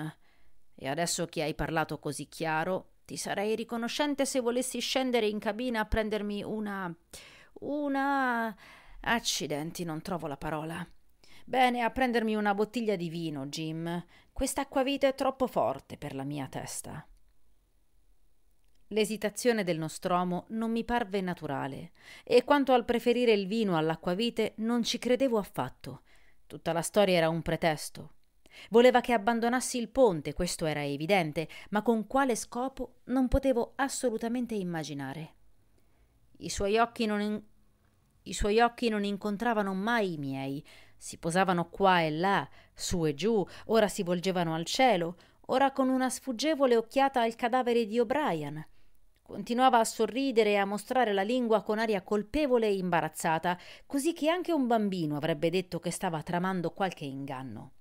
E adesso che hai parlato così chiaro, ti sarei riconoscente se volessi scendere in cabina a prendermi una... una... accidenti, non trovo la parola. Bene, a prendermi una bottiglia di vino, Jim. Quest'acquavite è troppo forte per la mia testa. L'esitazione del Nostromo non mi parve naturale e quanto al preferire il vino all'acquavite non ci credevo affatto. Tutta la storia era un pretesto, Voleva che abbandonassi il ponte, questo era evidente, ma con quale scopo non potevo assolutamente immaginare. I suoi occhi non, in... I suoi occhi non incontravano mai i miei, si posavano qua e là, su e giù, ora si volgevano al cielo, ora con una sfuggevole occhiata al cadavere di O'Brien. Continuava a sorridere e a mostrare la lingua con aria colpevole e imbarazzata, così che anche un bambino avrebbe detto che stava tramando qualche inganno.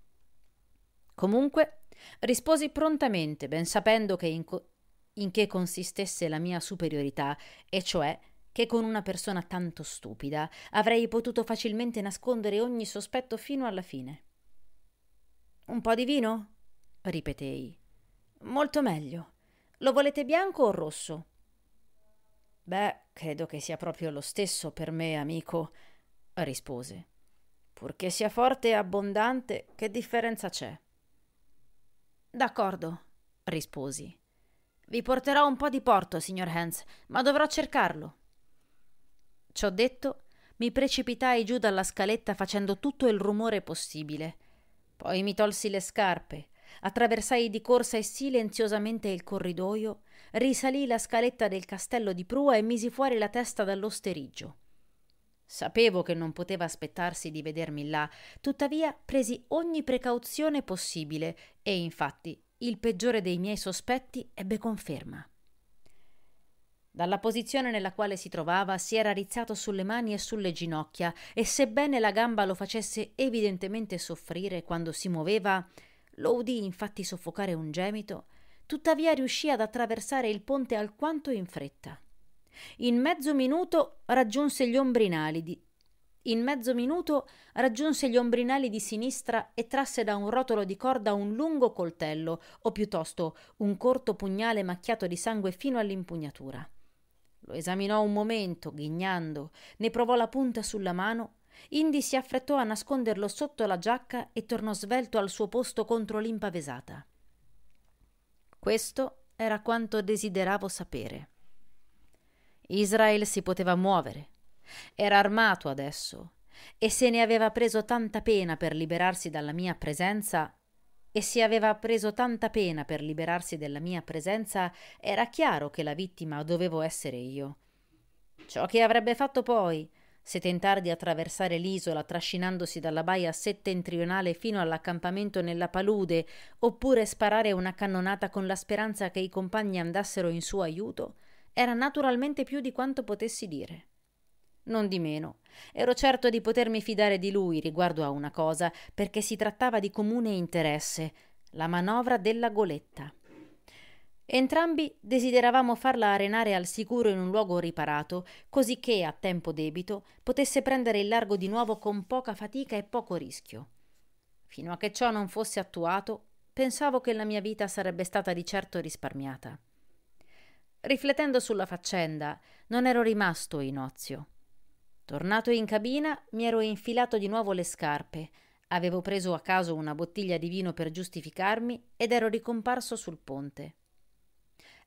Comunque, risposi prontamente, ben sapendo che in, co- in che consistesse la mia superiorità, e cioè che con una persona tanto stupida avrei potuto facilmente nascondere ogni sospetto fino alla fine. Un po' di vino? ripetei. Molto meglio. Lo volete bianco o rosso? Beh, credo che sia proprio lo stesso per me, amico, rispose. Purché sia forte e abbondante, che differenza c'è? D'accordo, risposi. Vi porterò un po' di porto, signor Hans, ma dovrò cercarlo. Ciò detto, mi precipitai giù dalla scaletta facendo tutto il rumore possibile. Poi mi tolsi le scarpe, attraversai di corsa e silenziosamente il corridoio, risalì la scaletta del castello di prua e misi fuori la testa dall'osteriggio. Sapevo che non poteva aspettarsi di vedermi là, tuttavia presi ogni precauzione possibile e infatti il peggiore dei miei sospetti ebbe conferma. Dalla posizione nella quale si trovava si era rizzato sulle mani e sulle ginocchia e sebbene la gamba lo facesse evidentemente soffrire quando si muoveva, lo udì infatti soffocare un gemito, tuttavia riuscì ad attraversare il ponte alquanto in fretta. In mezzo minuto raggiunse gli ombrinali di in mezzo minuto raggiunse gli ombrinali di sinistra e trasse da un rotolo di corda un lungo coltello, o piuttosto un corto pugnale macchiato di sangue fino all'impugnatura. Lo esaminò un momento, ghignando, ne provò la punta sulla mano. Indi si affrettò a nasconderlo sotto la giacca e tornò svelto al suo posto contro l'impavesata. Questo era quanto desideravo sapere. Israel si poteva muovere. Era armato adesso e se ne aveva preso tanta pena per liberarsi dalla mia presenza e se aveva preso tanta pena per liberarsi dalla mia presenza, era chiaro che la vittima dovevo essere io. Ciò che avrebbe fatto poi, se tentar di attraversare l'isola trascinandosi dalla baia settentrionale fino all'accampamento nella palude, oppure sparare una cannonata con la speranza che i compagni andassero in suo aiuto, era naturalmente più di quanto potessi dire. Non di meno, ero certo di potermi fidare di lui riguardo a una cosa, perché si trattava di comune interesse, la manovra della goletta. Entrambi desideravamo farla arenare al sicuro in un luogo riparato, così che, a tempo debito, potesse prendere il largo di nuovo con poca fatica e poco rischio. Fino a che ciò non fosse attuato, pensavo che la mia vita sarebbe stata di certo risparmiata. Riflettendo sulla faccenda, non ero rimasto in ozio. Tornato in cabina, mi ero infilato di nuovo le scarpe, avevo preso a caso una bottiglia di vino per giustificarmi ed ero ricomparso sul ponte.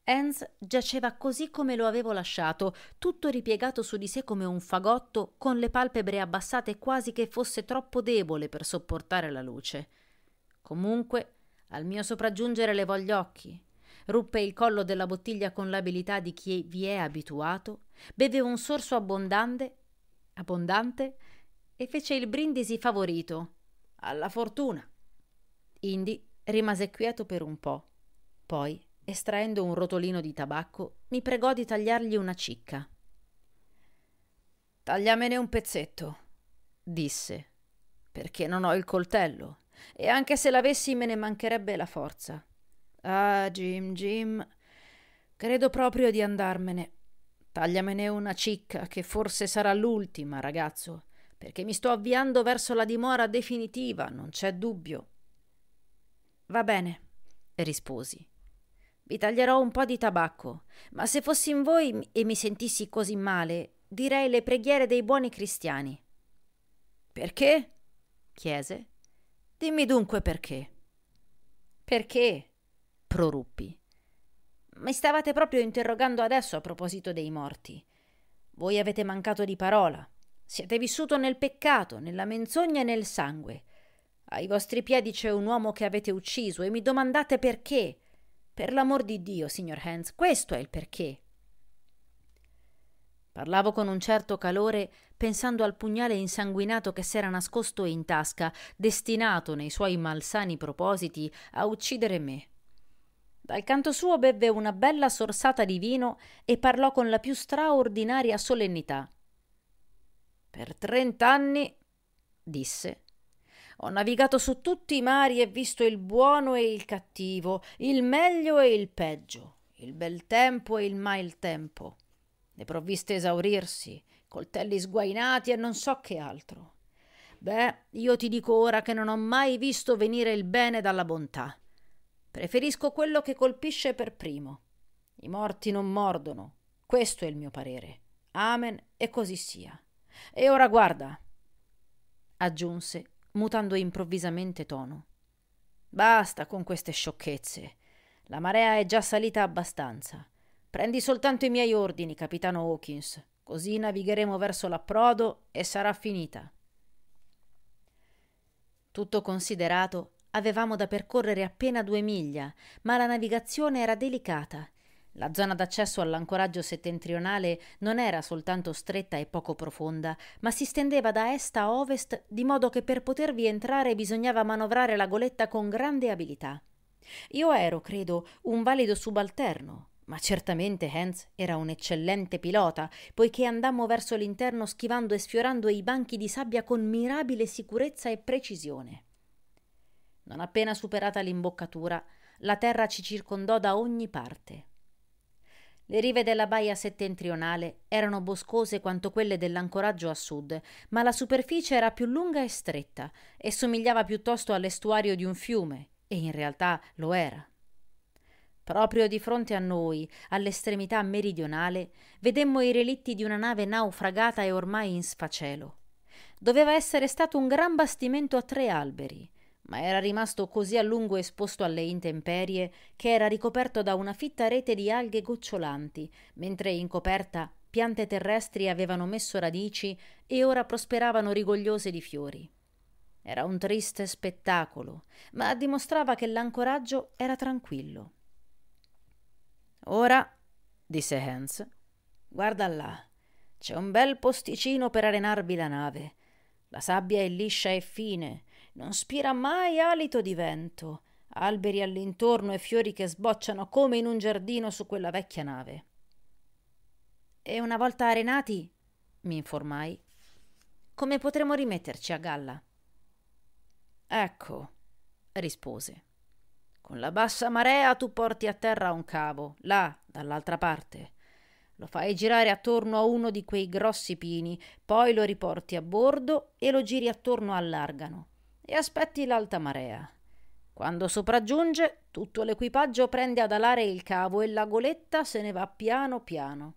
Hans giaceva così come lo avevo lasciato, tutto ripiegato su di sé come un fagotto, con le palpebre abbassate quasi che fosse troppo debole per sopportare la luce. Comunque, al mio sopraggiungere levò gli occhi, ruppe il collo della bottiglia con l'abilità di chi vi è abituato, beve un sorso abbondante, abbondante e fece il brindisi favorito. Alla fortuna. Indi rimase quieto per un po'. Poi, estraendo un rotolino di tabacco, mi pregò di tagliargli una cicca. Tagliamene un pezzetto, disse, perché non ho il coltello, e anche se l'avessi me ne mancherebbe la forza. Ah, Jim, Jim, credo proprio di andarmene. Tagliamene una cicca, che forse sarà l'ultima, ragazzo, perché mi sto avviando verso la dimora definitiva, non c'è dubbio. Va bene, risposi. Vi taglierò un po' di tabacco, ma se fossi in voi e mi sentissi così male, direi le preghiere dei buoni cristiani. Perché? chiese. Dimmi dunque perché. Perché? proruppi. Mi stavate proprio interrogando adesso a proposito dei morti. Voi avete mancato di parola. Siete vissuto nel peccato, nella menzogna e nel sangue. Ai vostri piedi c'è un uomo che avete ucciso e mi domandate perché. Per l'amor di Dio, signor Hans, questo è il perché. Parlavo con un certo calore, pensando al pugnale insanguinato che s'era nascosto in tasca, destinato nei suoi malsani propositi a uccidere me. Dal canto suo bevve una bella sorsata di vino e parlò con la più straordinaria solennità. Per trent'anni, disse, ho navigato su tutti i mari e visto il buono e il cattivo, il meglio e il peggio, il bel tempo e il mal tempo. le provviste esaurirsi, coltelli sguainati e non so che altro. Beh, io ti dico ora che non ho mai visto venire il bene dalla bontà Preferisco quello che colpisce per primo. I morti non mordono. Questo è il mio parere. Amen e così sia. E ora guarda, aggiunse, mutando improvvisamente tono. Basta con queste sciocchezze. La marea è già salita abbastanza. Prendi soltanto i miei ordini, capitano Hawkins, così navigheremo verso l'approdo e sarà finita. Tutto considerato, Avevamo da percorrere appena due miglia, ma la navigazione era delicata. La zona d'accesso all'ancoraggio settentrionale non era soltanto stretta e poco profonda, ma si stendeva da est a ovest, di modo che per potervi entrare bisognava manovrare la goletta con grande abilità. Io ero, credo, un valido subalterno, ma certamente Hans era un eccellente pilota, poiché andammo verso l'interno schivando e sfiorando i banchi di sabbia con mirabile sicurezza e precisione. Non appena superata l'imboccatura, la terra ci circondò da ogni parte. Le rive della baia settentrionale erano boscose quanto quelle dell'ancoraggio a sud, ma la superficie era più lunga e stretta e somigliava piuttosto all'estuario di un fiume, e in realtà lo era. Proprio di fronte a noi, all'estremità meridionale, vedemmo i relitti di una nave naufragata e ormai in sfacelo. Doveva essere stato un gran bastimento a tre alberi, ma era rimasto così a lungo esposto alle intemperie che era ricoperto da una fitta rete di alghe gocciolanti, mentre in coperta piante terrestri avevano messo radici e ora prosperavano rigogliose di fiori. Era un triste spettacolo, ma dimostrava che l'ancoraggio era tranquillo. Ora, disse Hans, guarda là, c'è un bel posticino per arenarvi la nave. La sabbia è liscia e fine, non spira mai alito di vento, alberi all'intorno e fiori che sbocciano come in un giardino su quella vecchia nave. E una volta arenati, mi informai, come potremo rimetterci a galla? Ecco, rispose. Con la bassa marea tu porti a terra un cavo, là, dall'altra parte. Lo fai girare attorno a uno di quei grossi pini, poi lo riporti a bordo e lo giri attorno all'argano e aspetti l'alta marea. Quando sopraggiunge, tutto l'equipaggio prende ad alare il cavo e la goletta se ne va piano piano.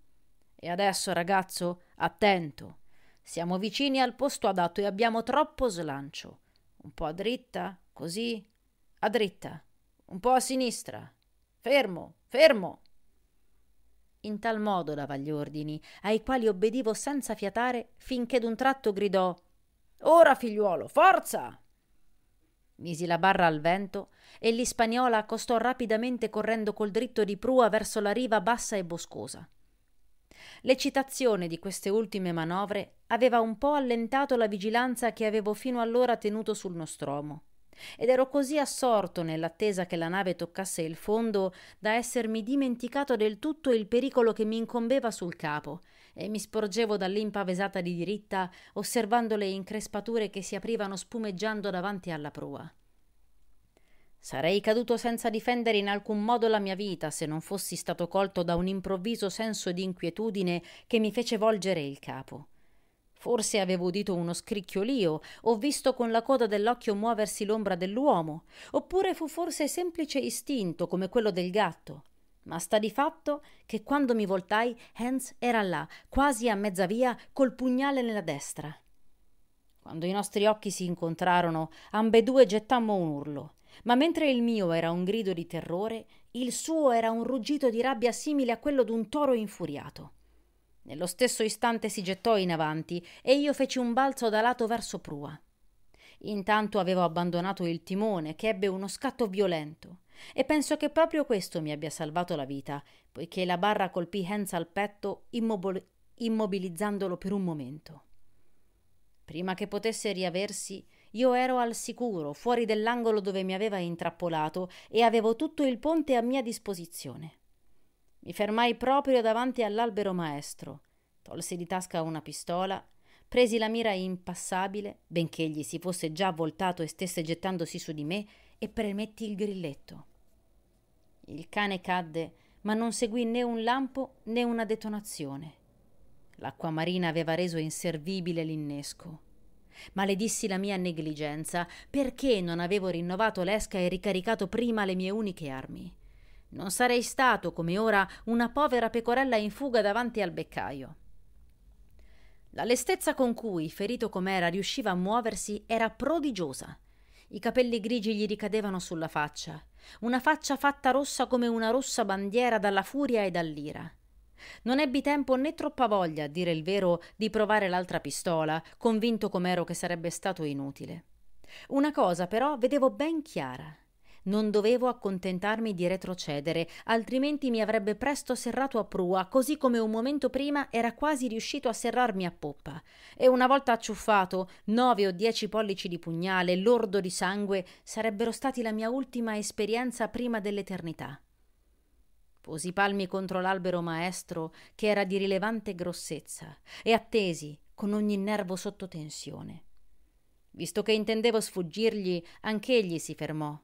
E adesso, ragazzo, attento. Siamo vicini al posto adatto e abbiamo troppo slancio. Un po' a dritta, così, a dritta, un po' a sinistra. Fermo, fermo. In tal modo dava gli ordini, ai quali obbedivo senza fiatare, finché d'un tratto gridò Ora, figliuolo, forza! Misi la barra al vento e l'Ispagnola accostò rapidamente correndo col dritto di prua verso la riva bassa e boscosa. L'eccitazione di queste ultime manovre aveva un po' allentato la vigilanza che avevo fino allora tenuto sul nostromo ed ero così assorto nell'attesa che la nave toccasse il fondo da essermi dimenticato del tutto il pericolo che mi incombeva sul capo e mi sporgevo dall'impavesata di diritta osservando le increspature che si aprivano spumeggiando davanti alla prua. Sarei caduto senza difendere in alcun modo la mia vita se non fossi stato colto da un improvviso senso di inquietudine che mi fece volgere il capo. Forse avevo udito uno scricchiolio, o visto con la coda dell'occhio muoversi l'ombra dell'uomo, oppure fu forse semplice istinto come quello del gatto. Ma sta di fatto che quando mi voltai, Hans era là, quasi a mezza via, col pugnale nella destra. Quando i nostri occhi si incontrarono, ambedue gettammo un urlo. Ma mentre il mio era un grido di terrore, il suo era un ruggito di rabbia simile a quello d'un toro infuriato. Nello stesso istante si gettò in avanti e io feci un balzo da lato verso prua. Intanto avevo abbandonato il timone, che ebbe uno scatto violento. E penso che proprio questo mi abbia salvato la vita, poiché la barra colpì Hans al petto, immobili- immobilizzandolo per un momento. Prima che potesse riaversi, io ero al sicuro, fuori dell'angolo dove mi aveva intrappolato, e avevo tutto il ponte a mia disposizione. Mi fermai proprio davanti all'albero maestro. Tolsi di tasca una pistola, presi la mira impassabile, benché egli si fosse già voltato e stesse gettandosi su di me, e premetti il grilletto. Il cane cadde, ma non seguì né un lampo né una detonazione. L'acqua marina aveva reso inservibile l'innesco. Maledissi la mia negligenza perché non avevo rinnovato l'esca e ricaricato prima le mie uniche armi. Non sarei stato, come ora, una povera pecorella in fuga davanti al beccaio. La lestezza con cui, ferito com'era, riusciva a muoversi era prodigiosa. I capelli grigi gli ricadevano sulla faccia, una faccia fatta rossa come una rossa bandiera dalla furia e dall'ira. Non ebbi tempo né troppa voglia, a dire il vero, di provare l'altra pistola, convinto com'ero che sarebbe stato inutile. Una cosa però vedevo ben chiara. Non dovevo accontentarmi di retrocedere, altrimenti mi avrebbe presto serrato a prua, così come un momento prima era quasi riuscito a serrarmi a poppa. E una volta acciuffato, nove o dieci pollici di pugnale, lordo di sangue, sarebbero stati la mia ultima esperienza prima dell'eternità. Posi palmi contro l'albero maestro, che era di rilevante grossezza, e attesi, con ogni nervo sotto tensione. Visto che intendevo sfuggirgli, anch'egli si fermò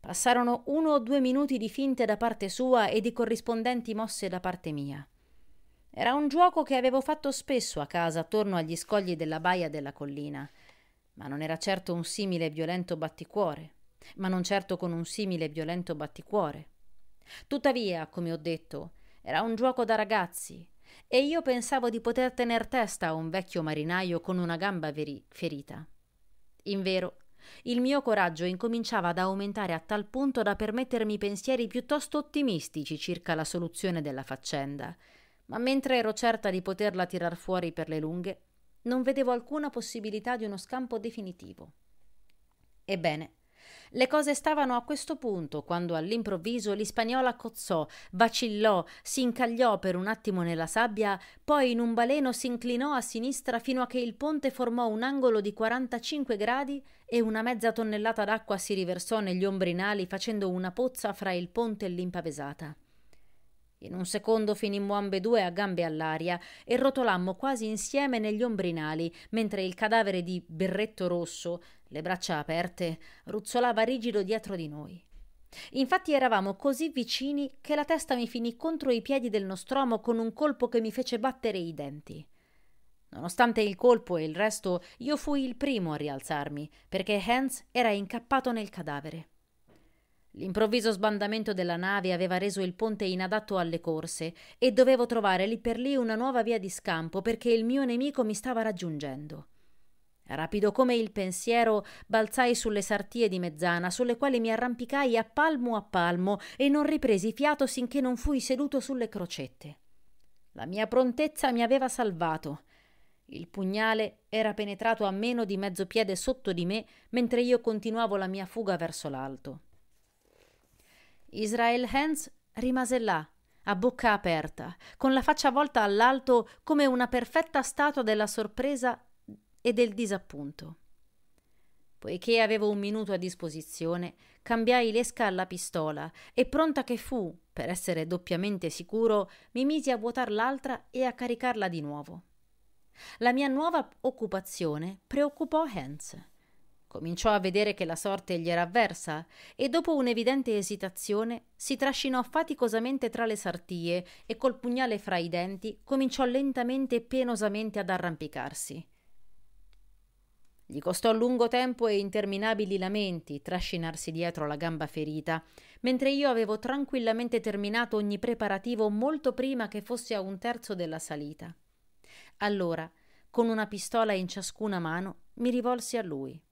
Passarono uno o due minuti di finte da parte sua e di corrispondenti mosse da parte mia. Era un gioco che avevo fatto spesso a casa attorno agli scogli della baia della collina, ma non era certo un simile violento batticuore, ma non certo con un simile violento batticuore. Tuttavia, come ho detto, era un gioco da ragazzi e io pensavo di poter tener testa a un vecchio marinaio con una gamba veri- ferita. Invero, il mio coraggio incominciava ad aumentare a tal punto da permettermi pensieri piuttosto ottimistici circa la soluzione della faccenda, ma mentre ero certa di poterla tirar fuori per le lunghe, non vedevo alcuna possibilità di uno scampo definitivo. Ebbene, le cose stavano a questo punto quando all'improvviso l'ispagnola cozzò, vacillò, si incagliò per un attimo nella sabbia, poi in un baleno si inclinò a sinistra fino a che il ponte formò un angolo di 45 gradi e una mezza tonnellata d'acqua si riversò negli ombrinali facendo una pozza fra il ponte e l'impavesata. In un secondo finimmo ambedue a gambe all'aria e rotolammo quasi insieme negli ombrinali, mentre il cadavere di Berretto Rosso, le braccia aperte, ruzzolava rigido dietro di noi. Infatti eravamo così vicini che la testa mi finì contro i piedi del nostromo con un colpo che mi fece battere i denti. Nonostante il colpo e il resto, io fui il primo a rialzarmi, perché Hans era incappato nel cadavere. L'improvviso sbandamento della nave aveva reso il ponte inadatto alle corse e dovevo trovare lì per lì una nuova via di scampo perché il mio nemico mi stava raggiungendo. Rapido come il pensiero, balzai sulle sartie di mezzana, sulle quali mi arrampicai a palmo a palmo e non ripresi fiato sinché non fui seduto sulle crocette. La mia prontezza mi aveva salvato. Il pugnale era penetrato a meno di mezzo piede sotto di me mentre io continuavo la mia fuga verso l'alto. Israel Hans rimase là, a bocca aperta, con la faccia volta all'alto come una perfetta statua della sorpresa e del disappunto. Poiché avevo un minuto a disposizione, cambiai l'esca alla pistola e pronta che fu, per essere doppiamente sicuro, mi misi a vuotar l'altra e a caricarla di nuovo. La mia nuova occupazione preoccupò Hans. Cominciò a vedere che la sorte gli era avversa e dopo un'evidente esitazione si trascinò faticosamente tra le sartie e col pugnale fra i denti cominciò lentamente e penosamente ad arrampicarsi. Gli costò lungo tempo e interminabili lamenti trascinarsi dietro la gamba ferita, mentre io avevo tranquillamente terminato ogni preparativo molto prima che fosse a un terzo della salita. Allora, con una pistola in ciascuna mano, mi rivolsi a lui.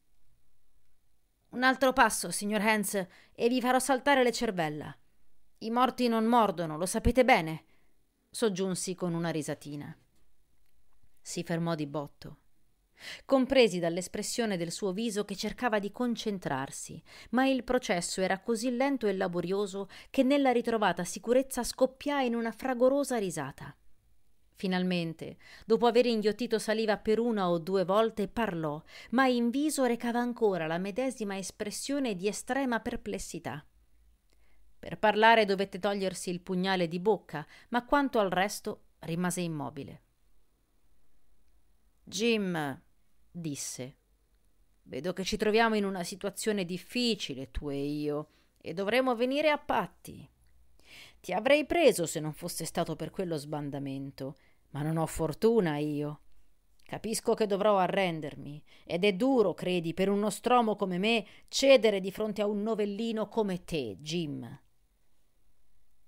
Un altro passo, signor Hans, e vi farò saltare le cervella. I morti non mordono, lo sapete bene, soggiunsi con una risatina. Si fermò di botto. Compresi dall'espressione del suo viso che cercava di concentrarsi, ma il processo era così lento e laborioso che nella ritrovata sicurezza scoppiai in una fragorosa risata. Finalmente, dopo aver inghiottito saliva per una o due volte, parlò, ma in viso recava ancora la medesima espressione di estrema perplessità. Per parlare dovette togliersi il pugnale di bocca, ma quanto al resto rimase immobile. Jim, disse, vedo che ci troviamo in una situazione difficile, tu e io, e dovremo venire a patti. Ti avrei preso se non fosse stato per quello sbandamento ma non ho fortuna io. Capisco che dovrò arrendermi, ed è duro, credi, per uno stromo come me cedere di fronte a un novellino come te, Jim.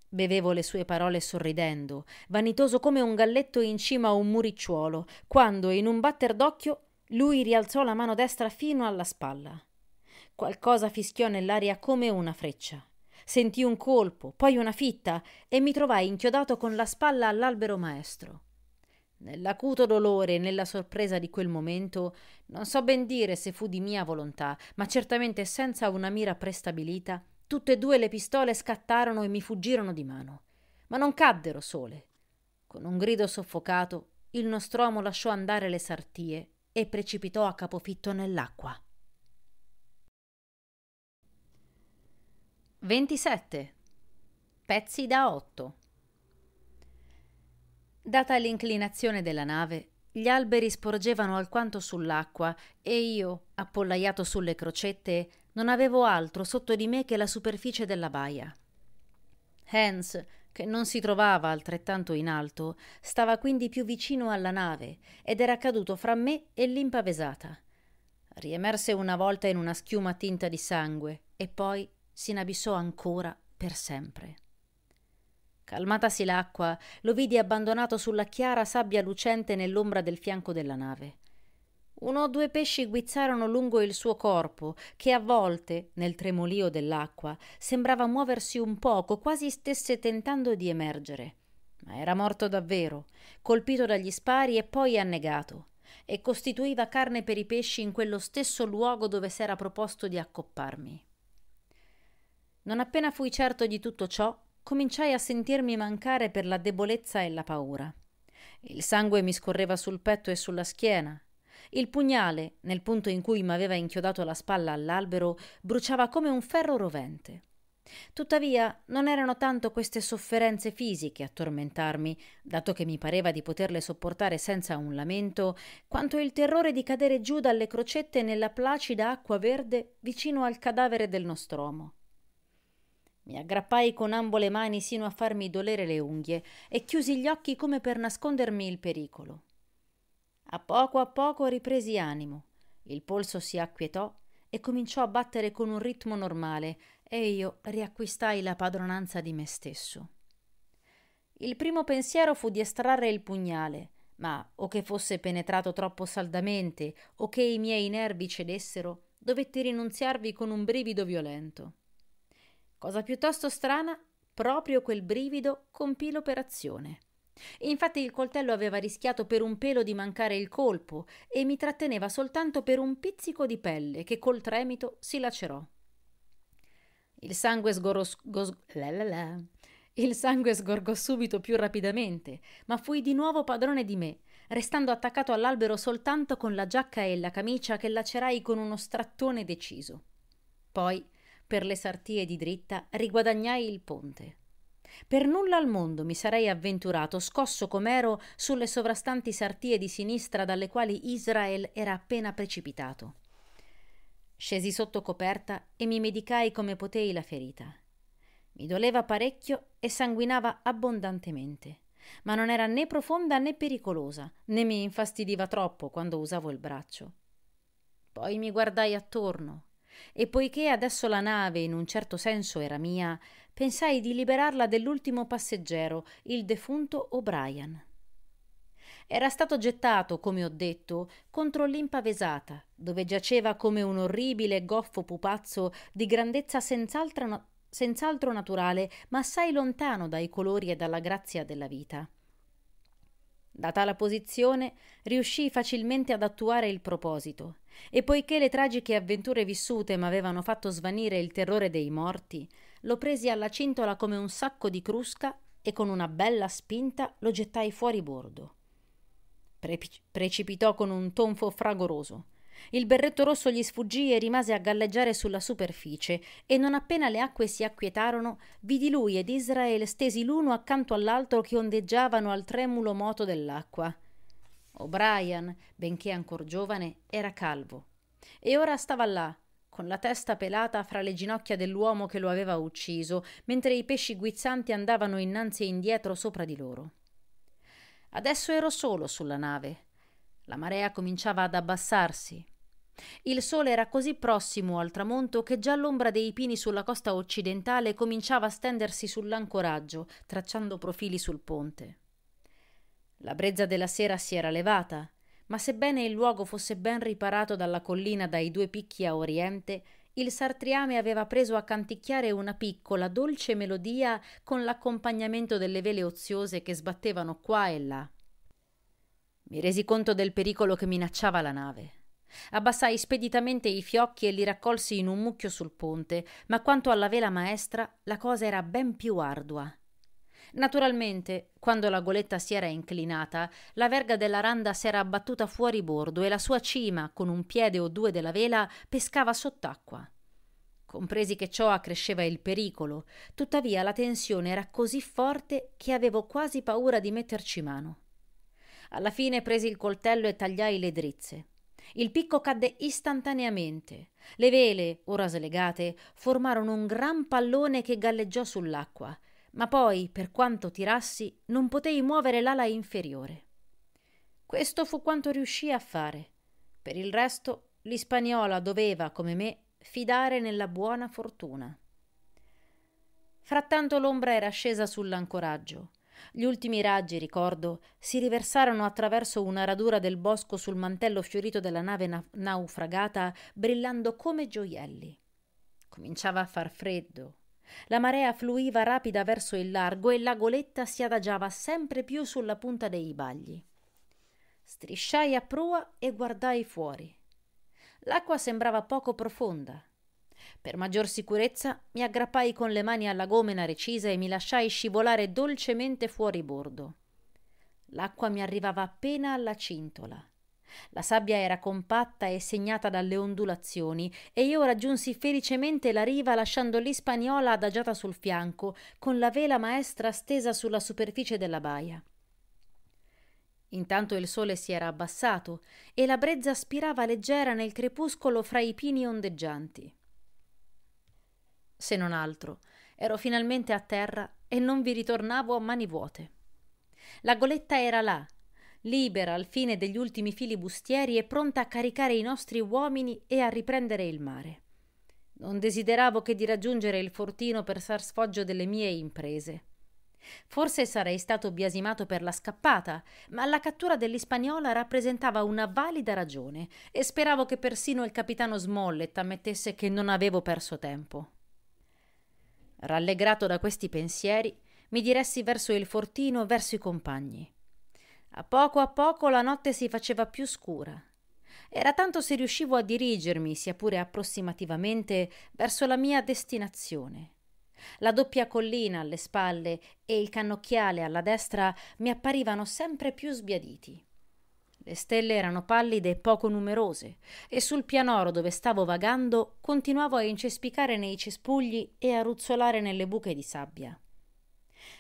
Bevevo le sue parole sorridendo, vanitoso come un galletto in cima a un muricciuolo, quando, in un batter d'occhio, lui rialzò la mano destra fino alla spalla. Qualcosa fischiò nell'aria come una freccia. Sentì un colpo, poi una fitta, e mi trovai inchiodato con la spalla all'albero maestro. Nell'acuto dolore e nella sorpresa di quel momento, non so ben dire se fu di mia volontà, ma certamente senza una mira prestabilita, tutte e due le pistole scattarono e mi fuggirono di mano. Ma non caddero sole. Con un grido soffocato, il nostromo lasciò andare le sartie e precipitò a capofitto nell'acqua. 27. Pezzi da 8. Data l'inclinazione della nave, gli alberi sporgevano alquanto sull'acqua e io, appollaiato sulle crocette, non avevo altro sotto di me che la superficie della baia. Hans, che non si trovava altrettanto in alto, stava quindi più vicino alla nave ed era caduto fra me e l'impavesata. Riemerse una volta in una schiuma tinta di sangue e poi si inabissò ancora per sempre. Calmatasi l'acqua, lo vidi abbandonato sulla chiara sabbia lucente nell'ombra del fianco della nave. Uno o due pesci guizzarono lungo il suo corpo, che a volte, nel tremolio dell'acqua, sembrava muoversi un poco, quasi stesse tentando di emergere. Ma era morto davvero, colpito dagli spari e poi annegato, e costituiva carne per i pesci in quello stesso luogo dove s'era proposto di accopparmi. Non appena fui certo di tutto ciò, cominciai a sentirmi mancare per la debolezza e la paura. Il sangue mi scorreva sul petto e sulla schiena. Il pugnale, nel punto in cui mi aveva inchiodato la spalla all'albero, bruciava come un ferro rovente. Tuttavia, non erano tanto queste sofferenze fisiche a tormentarmi, dato che mi pareva di poterle sopportare senza un lamento, quanto il terrore di cadere giù dalle crocette nella placida acqua verde vicino al cadavere del nostromo. Mi aggrappai con ambo le mani sino a farmi dolere le unghie e chiusi gli occhi come per nascondermi il pericolo. A poco a poco ripresi animo. Il polso si acquietò e cominciò a battere con un ritmo normale e io riacquistai la padronanza di me stesso. Il primo pensiero fu di estrarre il pugnale, ma o che fosse penetrato troppo saldamente o che i miei nervi cedessero, dovetti rinunziarvi con un brivido violento. Cosa piuttosto strana, proprio quel brivido compì l'operazione. Infatti il coltello aveva rischiato per un pelo di mancare il colpo e mi tratteneva soltanto per un pizzico di pelle che col tremito si lacerò. Il sangue, sgoros- gos- il sangue sgorgò subito più rapidamente, ma fui di nuovo padrone di me, restando attaccato all'albero soltanto con la giacca e la camicia che lacerai con uno strattone deciso. Poi per le sartie di dritta riguadagnai il ponte. Per nulla al mondo mi sarei avventurato, scosso com'ero, sulle sovrastanti sartie di sinistra dalle quali Israel era appena precipitato. Scesi sotto coperta e mi medicai come potei la ferita. Mi doleva parecchio e sanguinava abbondantemente, ma non era né profonda né pericolosa, né mi infastidiva troppo quando usavo il braccio. Poi mi guardai attorno e poiché adesso la nave in un certo senso era mia, pensai di liberarla dell'ultimo passeggero, il defunto O'Brien. Era stato gettato, come ho detto, contro l'impavesata, dove giaceva come un orribile goffo pupazzo di grandezza senz'altro, senz'altro naturale, ma assai lontano dai colori e dalla grazia della vita. Data la posizione, riuscii facilmente ad attuare il proposito, e poiché le tragiche avventure vissute m'avevano fatto svanire il terrore dei morti, lo presi alla cintola come un sacco di crusca e con una bella spinta lo gettai fuori bordo. Pre- precipitò con un tonfo fragoroso. Il berretto rosso gli sfuggì e rimase a galleggiare sulla superficie, e non appena le acque si acquietarono, vidi lui ed Israel stesi l'uno accanto all'altro che ondeggiavano al tremulo moto dell'acqua. O'Brien, benché ancor giovane, era calvo. E ora stava là, con la testa pelata fra le ginocchia dell'uomo che lo aveva ucciso, mentre i pesci guizzanti andavano innanzi e indietro sopra di loro. Adesso ero solo sulla nave. La marea cominciava ad abbassarsi. Il sole era così prossimo al tramonto che già l'ombra dei pini sulla costa occidentale cominciava a stendersi sull'ancoraggio, tracciando profili sul ponte. La brezza della sera si era levata, ma sebbene il luogo fosse ben riparato dalla collina dai due picchi a oriente, il sartriame aveva preso a canticchiare una piccola, dolce melodia con l'accompagnamento delle vele oziose che sbattevano qua e là. Mi resi conto del pericolo che minacciava la nave. Abbassai speditamente i fiocchi e li raccolsi in un mucchio sul ponte, ma quanto alla vela maestra la cosa era ben più ardua. Naturalmente, quando la goletta si era inclinata, la verga della randa s'era abbattuta fuori bordo e la sua cima, con un piede o due della vela, pescava sott'acqua. Compresi che ciò accresceva il pericolo, tuttavia la tensione era così forte che avevo quasi paura di metterci mano. Alla fine presi il coltello e tagliai le drizze. Il picco cadde istantaneamente. Le vele, ora slegate, formarono un gran pallone che galleggiò sull'acqua, ma poi, per quanto tirassi, non potei muovere l'ala inferiore. Questo fu quanto riuscii a fare. Per il resto, l'Ispagnola doveva, come me, fidare nella buona fortuna. Frattanto l'ombra era scesa sull'ancoraggio. Gli ultimi raggi, ricordo, si riversarono attraverso una radura del bosco sul mantello fiorito della nave na- naufragata, brillando come gioielli. Cominciava a far freddo. La marea fluiva rapida verso il largo e la goletta si adagiava sempre più sulla punta dei bagli. Strisciai a prua e guardai fuori. L'acqua sembrava poco profonda. Per maggior sicurezza mi aggrappai con le mani alla gomena recisa e mi lasciai scivolare dolcemente fuori bordo. L'acqua mi arrivava appena alla cintola. La sabbia era compatta e segnata dalle ondulazioni e io raggiunsi felicemente la riva lasciando l'Ispaniola adagiata sul fianco, con la vela maestra stesa sulla superficie della baia. Intanto il sole si era abbassato e la brezza spirava leggera nel crepuscolo fra i pini ondeggianti se non altro. Ero finalmente a terra e non vi ritornavo a mani vuote. La goletta era là, libera al fine degli ultimi filibustieri e pronta a caricare i nostri uomini e a riprendere il mare. Non desideravo che di raggiungere il fortino per far sfoggio delle mie imprese. Forse sarei stato biasimato per la scappata, ma la cattura dell'Ispagnola rappresentava una valida ragione e speravo che persino il capitano Smollett ammettesse che non avevo perso tempo. Rallegrato da questi pensieri, mi diressi verso il fortino e verso i compagni. A poco a poco la notte si faceva più scura. Era tanto se riuscivo a dirigermi, sia pure approssimativamente, verso la mia destinazione. La doppia collina alle spalle e il cannocchiale alla destra mi apparivano sempre più sbiaditi. Le stelle erano pallide e poco numerose, e sul pianoro dove stavo vagando continuavo a incespicare nei cespugli e a ruzzolare nelle buche di sabbia.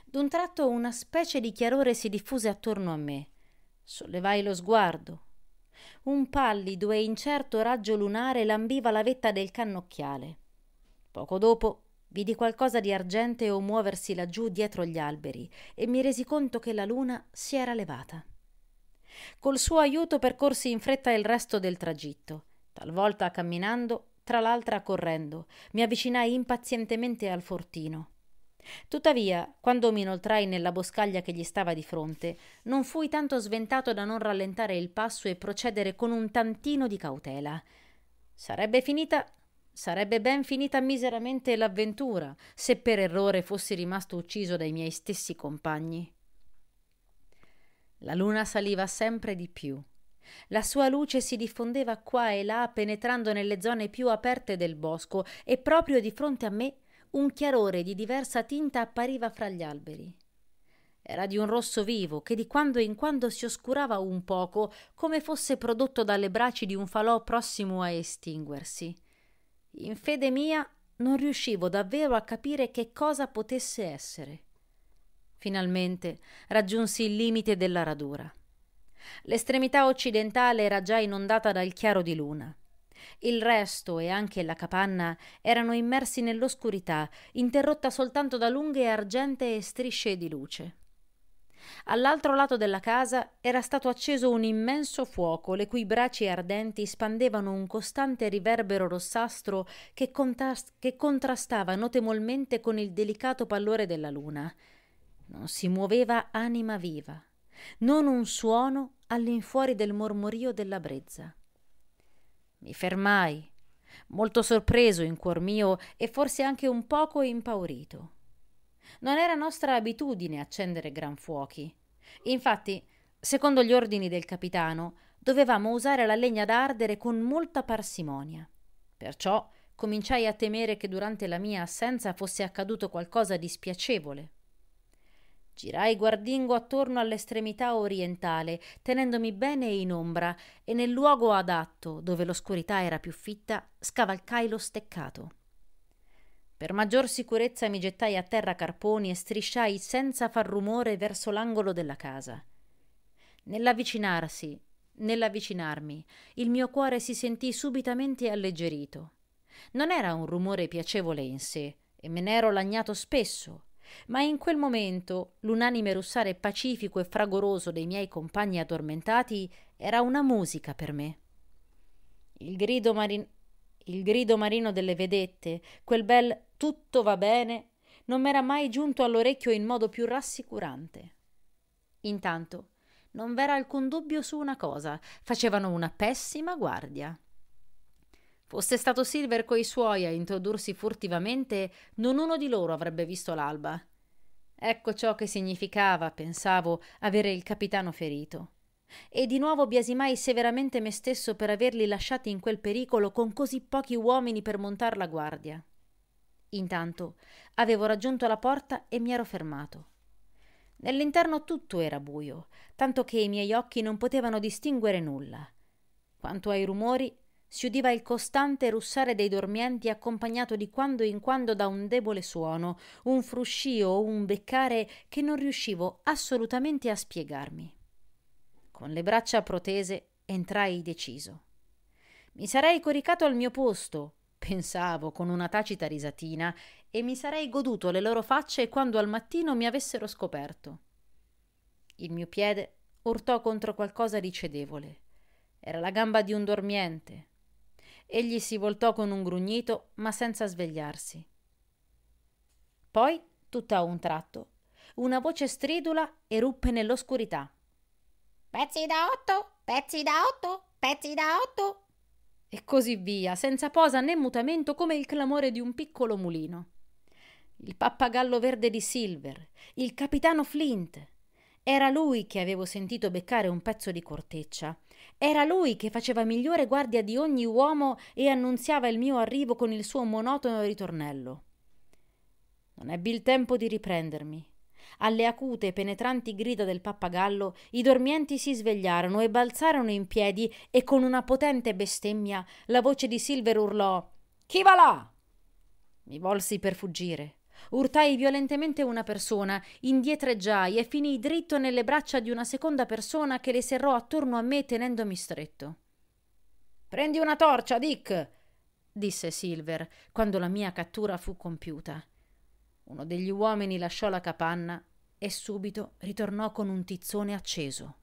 D'un tratto una specie di chiarore si diffuse attorno a me. Sollevai lo sguardo. Un pallido e incerto raggio lunare lambiva la vetta del cannocchiale. Poco dopo vidi qualcosa di argenteo muoversi laggiù dietro gli alberi e mi resi conto che la luna si era levata. Col suo aiuto percorsi in fretta il resto del tragitto, talvolta camminando, tra l'altra correndo. Mi avvicinai impazientemente al fortino. Tuttavia, quando mi inoltrai nella boscaglia che gli stava di fronte, non fui tanto sventato da non rallentare il passo e procedere con un tantino di cautela. Sarebbe finita Sarebbe ben finita miseramente l'avventura se per errore fossi rimasto ucciso dai miei stessi compagni. La luna saliva sempre di più. La sua luce si diffondeva qua e là, penetrando nelle zone più aperte del bosco, e proprio di fronte a me un chiarore di diversa tinta appariva fra gli alberi. Era di un rosso vivo che di quando in quando si oscurava un poco, come fosse prodotto dalle braci di un falò prossimo a estinguersi. In fede mia non riuscivo davvero a capire che cosa potesse essere. Finalmente raggiunsi il limite della radura. L'estremità occidentale era già inondata dal chiaro di luna. Il resto e anche la capanna erano immersi nell'oscurità, interrotta soltanto da lunghe e argentee strisce di luce. All'altro lato della casa era stato acceso un immenso fuoco, le cui braci ardenti spandevano un costante riverbero rossastro che, contas- che contrastava notevolmente con il delicato pallore della luna. Non si muoveva anima viva, non un suono all'infuori del mormorio della brezza. Mi fermai, molto sorpreso in cuor mio e forse anche un poco impaurito. Non era nostra abitudine accendere gran fuochi. Infatti, secondo gli ordini del capitano, dovevamo usare la legna da ardere con molta parsimonia. Perciò cominciai a temere che durante la mia assenza fosse accaduto qualcosa di spiacevole. Girai guardingo attorno all'estremità orientale, tenendomi bene in ombra, e nel luogo adatto, dove l'oscurità era più fitta, scavalcai lo steccato. Per maggior sicurezza mi gettai a terra carponi e strisciai senza far rumore verso l'angolo della casa. Nell'avvicinarsi, nell'avvicinarmi, il mio cuore si sentì subitamente alleggerito. Non era un rumore piacevole in sé, e me ne ero lagnato spesso, ma in quel momento l'unanime russare pacifico e fragoroso dei miei compagni addormentati era una musica per me. Il grido, marin- il grido marino delle vedette, quel bel tutto va bene, non m'era mai giunto all'orecchio in modo più rassicurante. Intanto non v'era alcun dubbio su una cosa, facevano una pessima guardia. Fosse stato Silver coi suoi a introdursi furtivamente, non uno di loro avrebbe visto l'alba. Ecco ciò che significava, pensavo, avere il capitano ferito. E di nuovo biasimai severamente me stesso per averli lasciati in quel pericolo con così pochi uomini per montar la guardia. Intanto avevo raggiunto la porta e mi ero fermato. Nell'interno tutto era buio, tanto che i miei occhi non potevano distinguere nulla. Quanto ai rumori, si udiva il costante russare dei dormienti accompagnato di quando in quando da un debole suono, un fruscio o un beccare che non riuscivo assolutamente a spiegarmi. Con le braccia protese entrai deciso. Mi sarei coricato al mio posto, pensavo con una tacita risatina, e mi sarei goduto le loro facce quando al mattino mi avessero scoperto. Il mio piede urtò contro qualcosa di cedevole. Era la gamba di un dormiente, Egli si voltò con un grugnito, ma senza svegliarsi. Poi, tutt'a un tratto, una voce stridula eruppe nell'oscurità. Pezzi da otto, pezzi da otto, pezzi da otto. E così via, senza posa né mutamento come il clamore di un piccolo mulino. Il pappagallo verde di Silver, il capitano Flint. Era lui che avevo sentito beccare un pezzo di corteccia era lui che faceva migliore guardia di ogni uomo e annunziava il mio arrivo con il suo monotono ritornello. Non ebbi il tempo di riprendermi. Alle acute e penetranti grida del pappagallo, i dormienti si svegliarono e balzarono in piedi e con una potente bestemmia la voce di Silver urlò Chi va là? Mi volsi per fuggire. Urtai violentemente una persona, indietreggiai e finii dritto nelle braccia di una seconda persona che le serrò attorno a me tenendomi stretto. Prendi una torcia, Dick! disse Silver, quando la mia cattura fu compiuta. Uno degli uomini lasciò la capanna e subito ritornò con un tizzone acceso.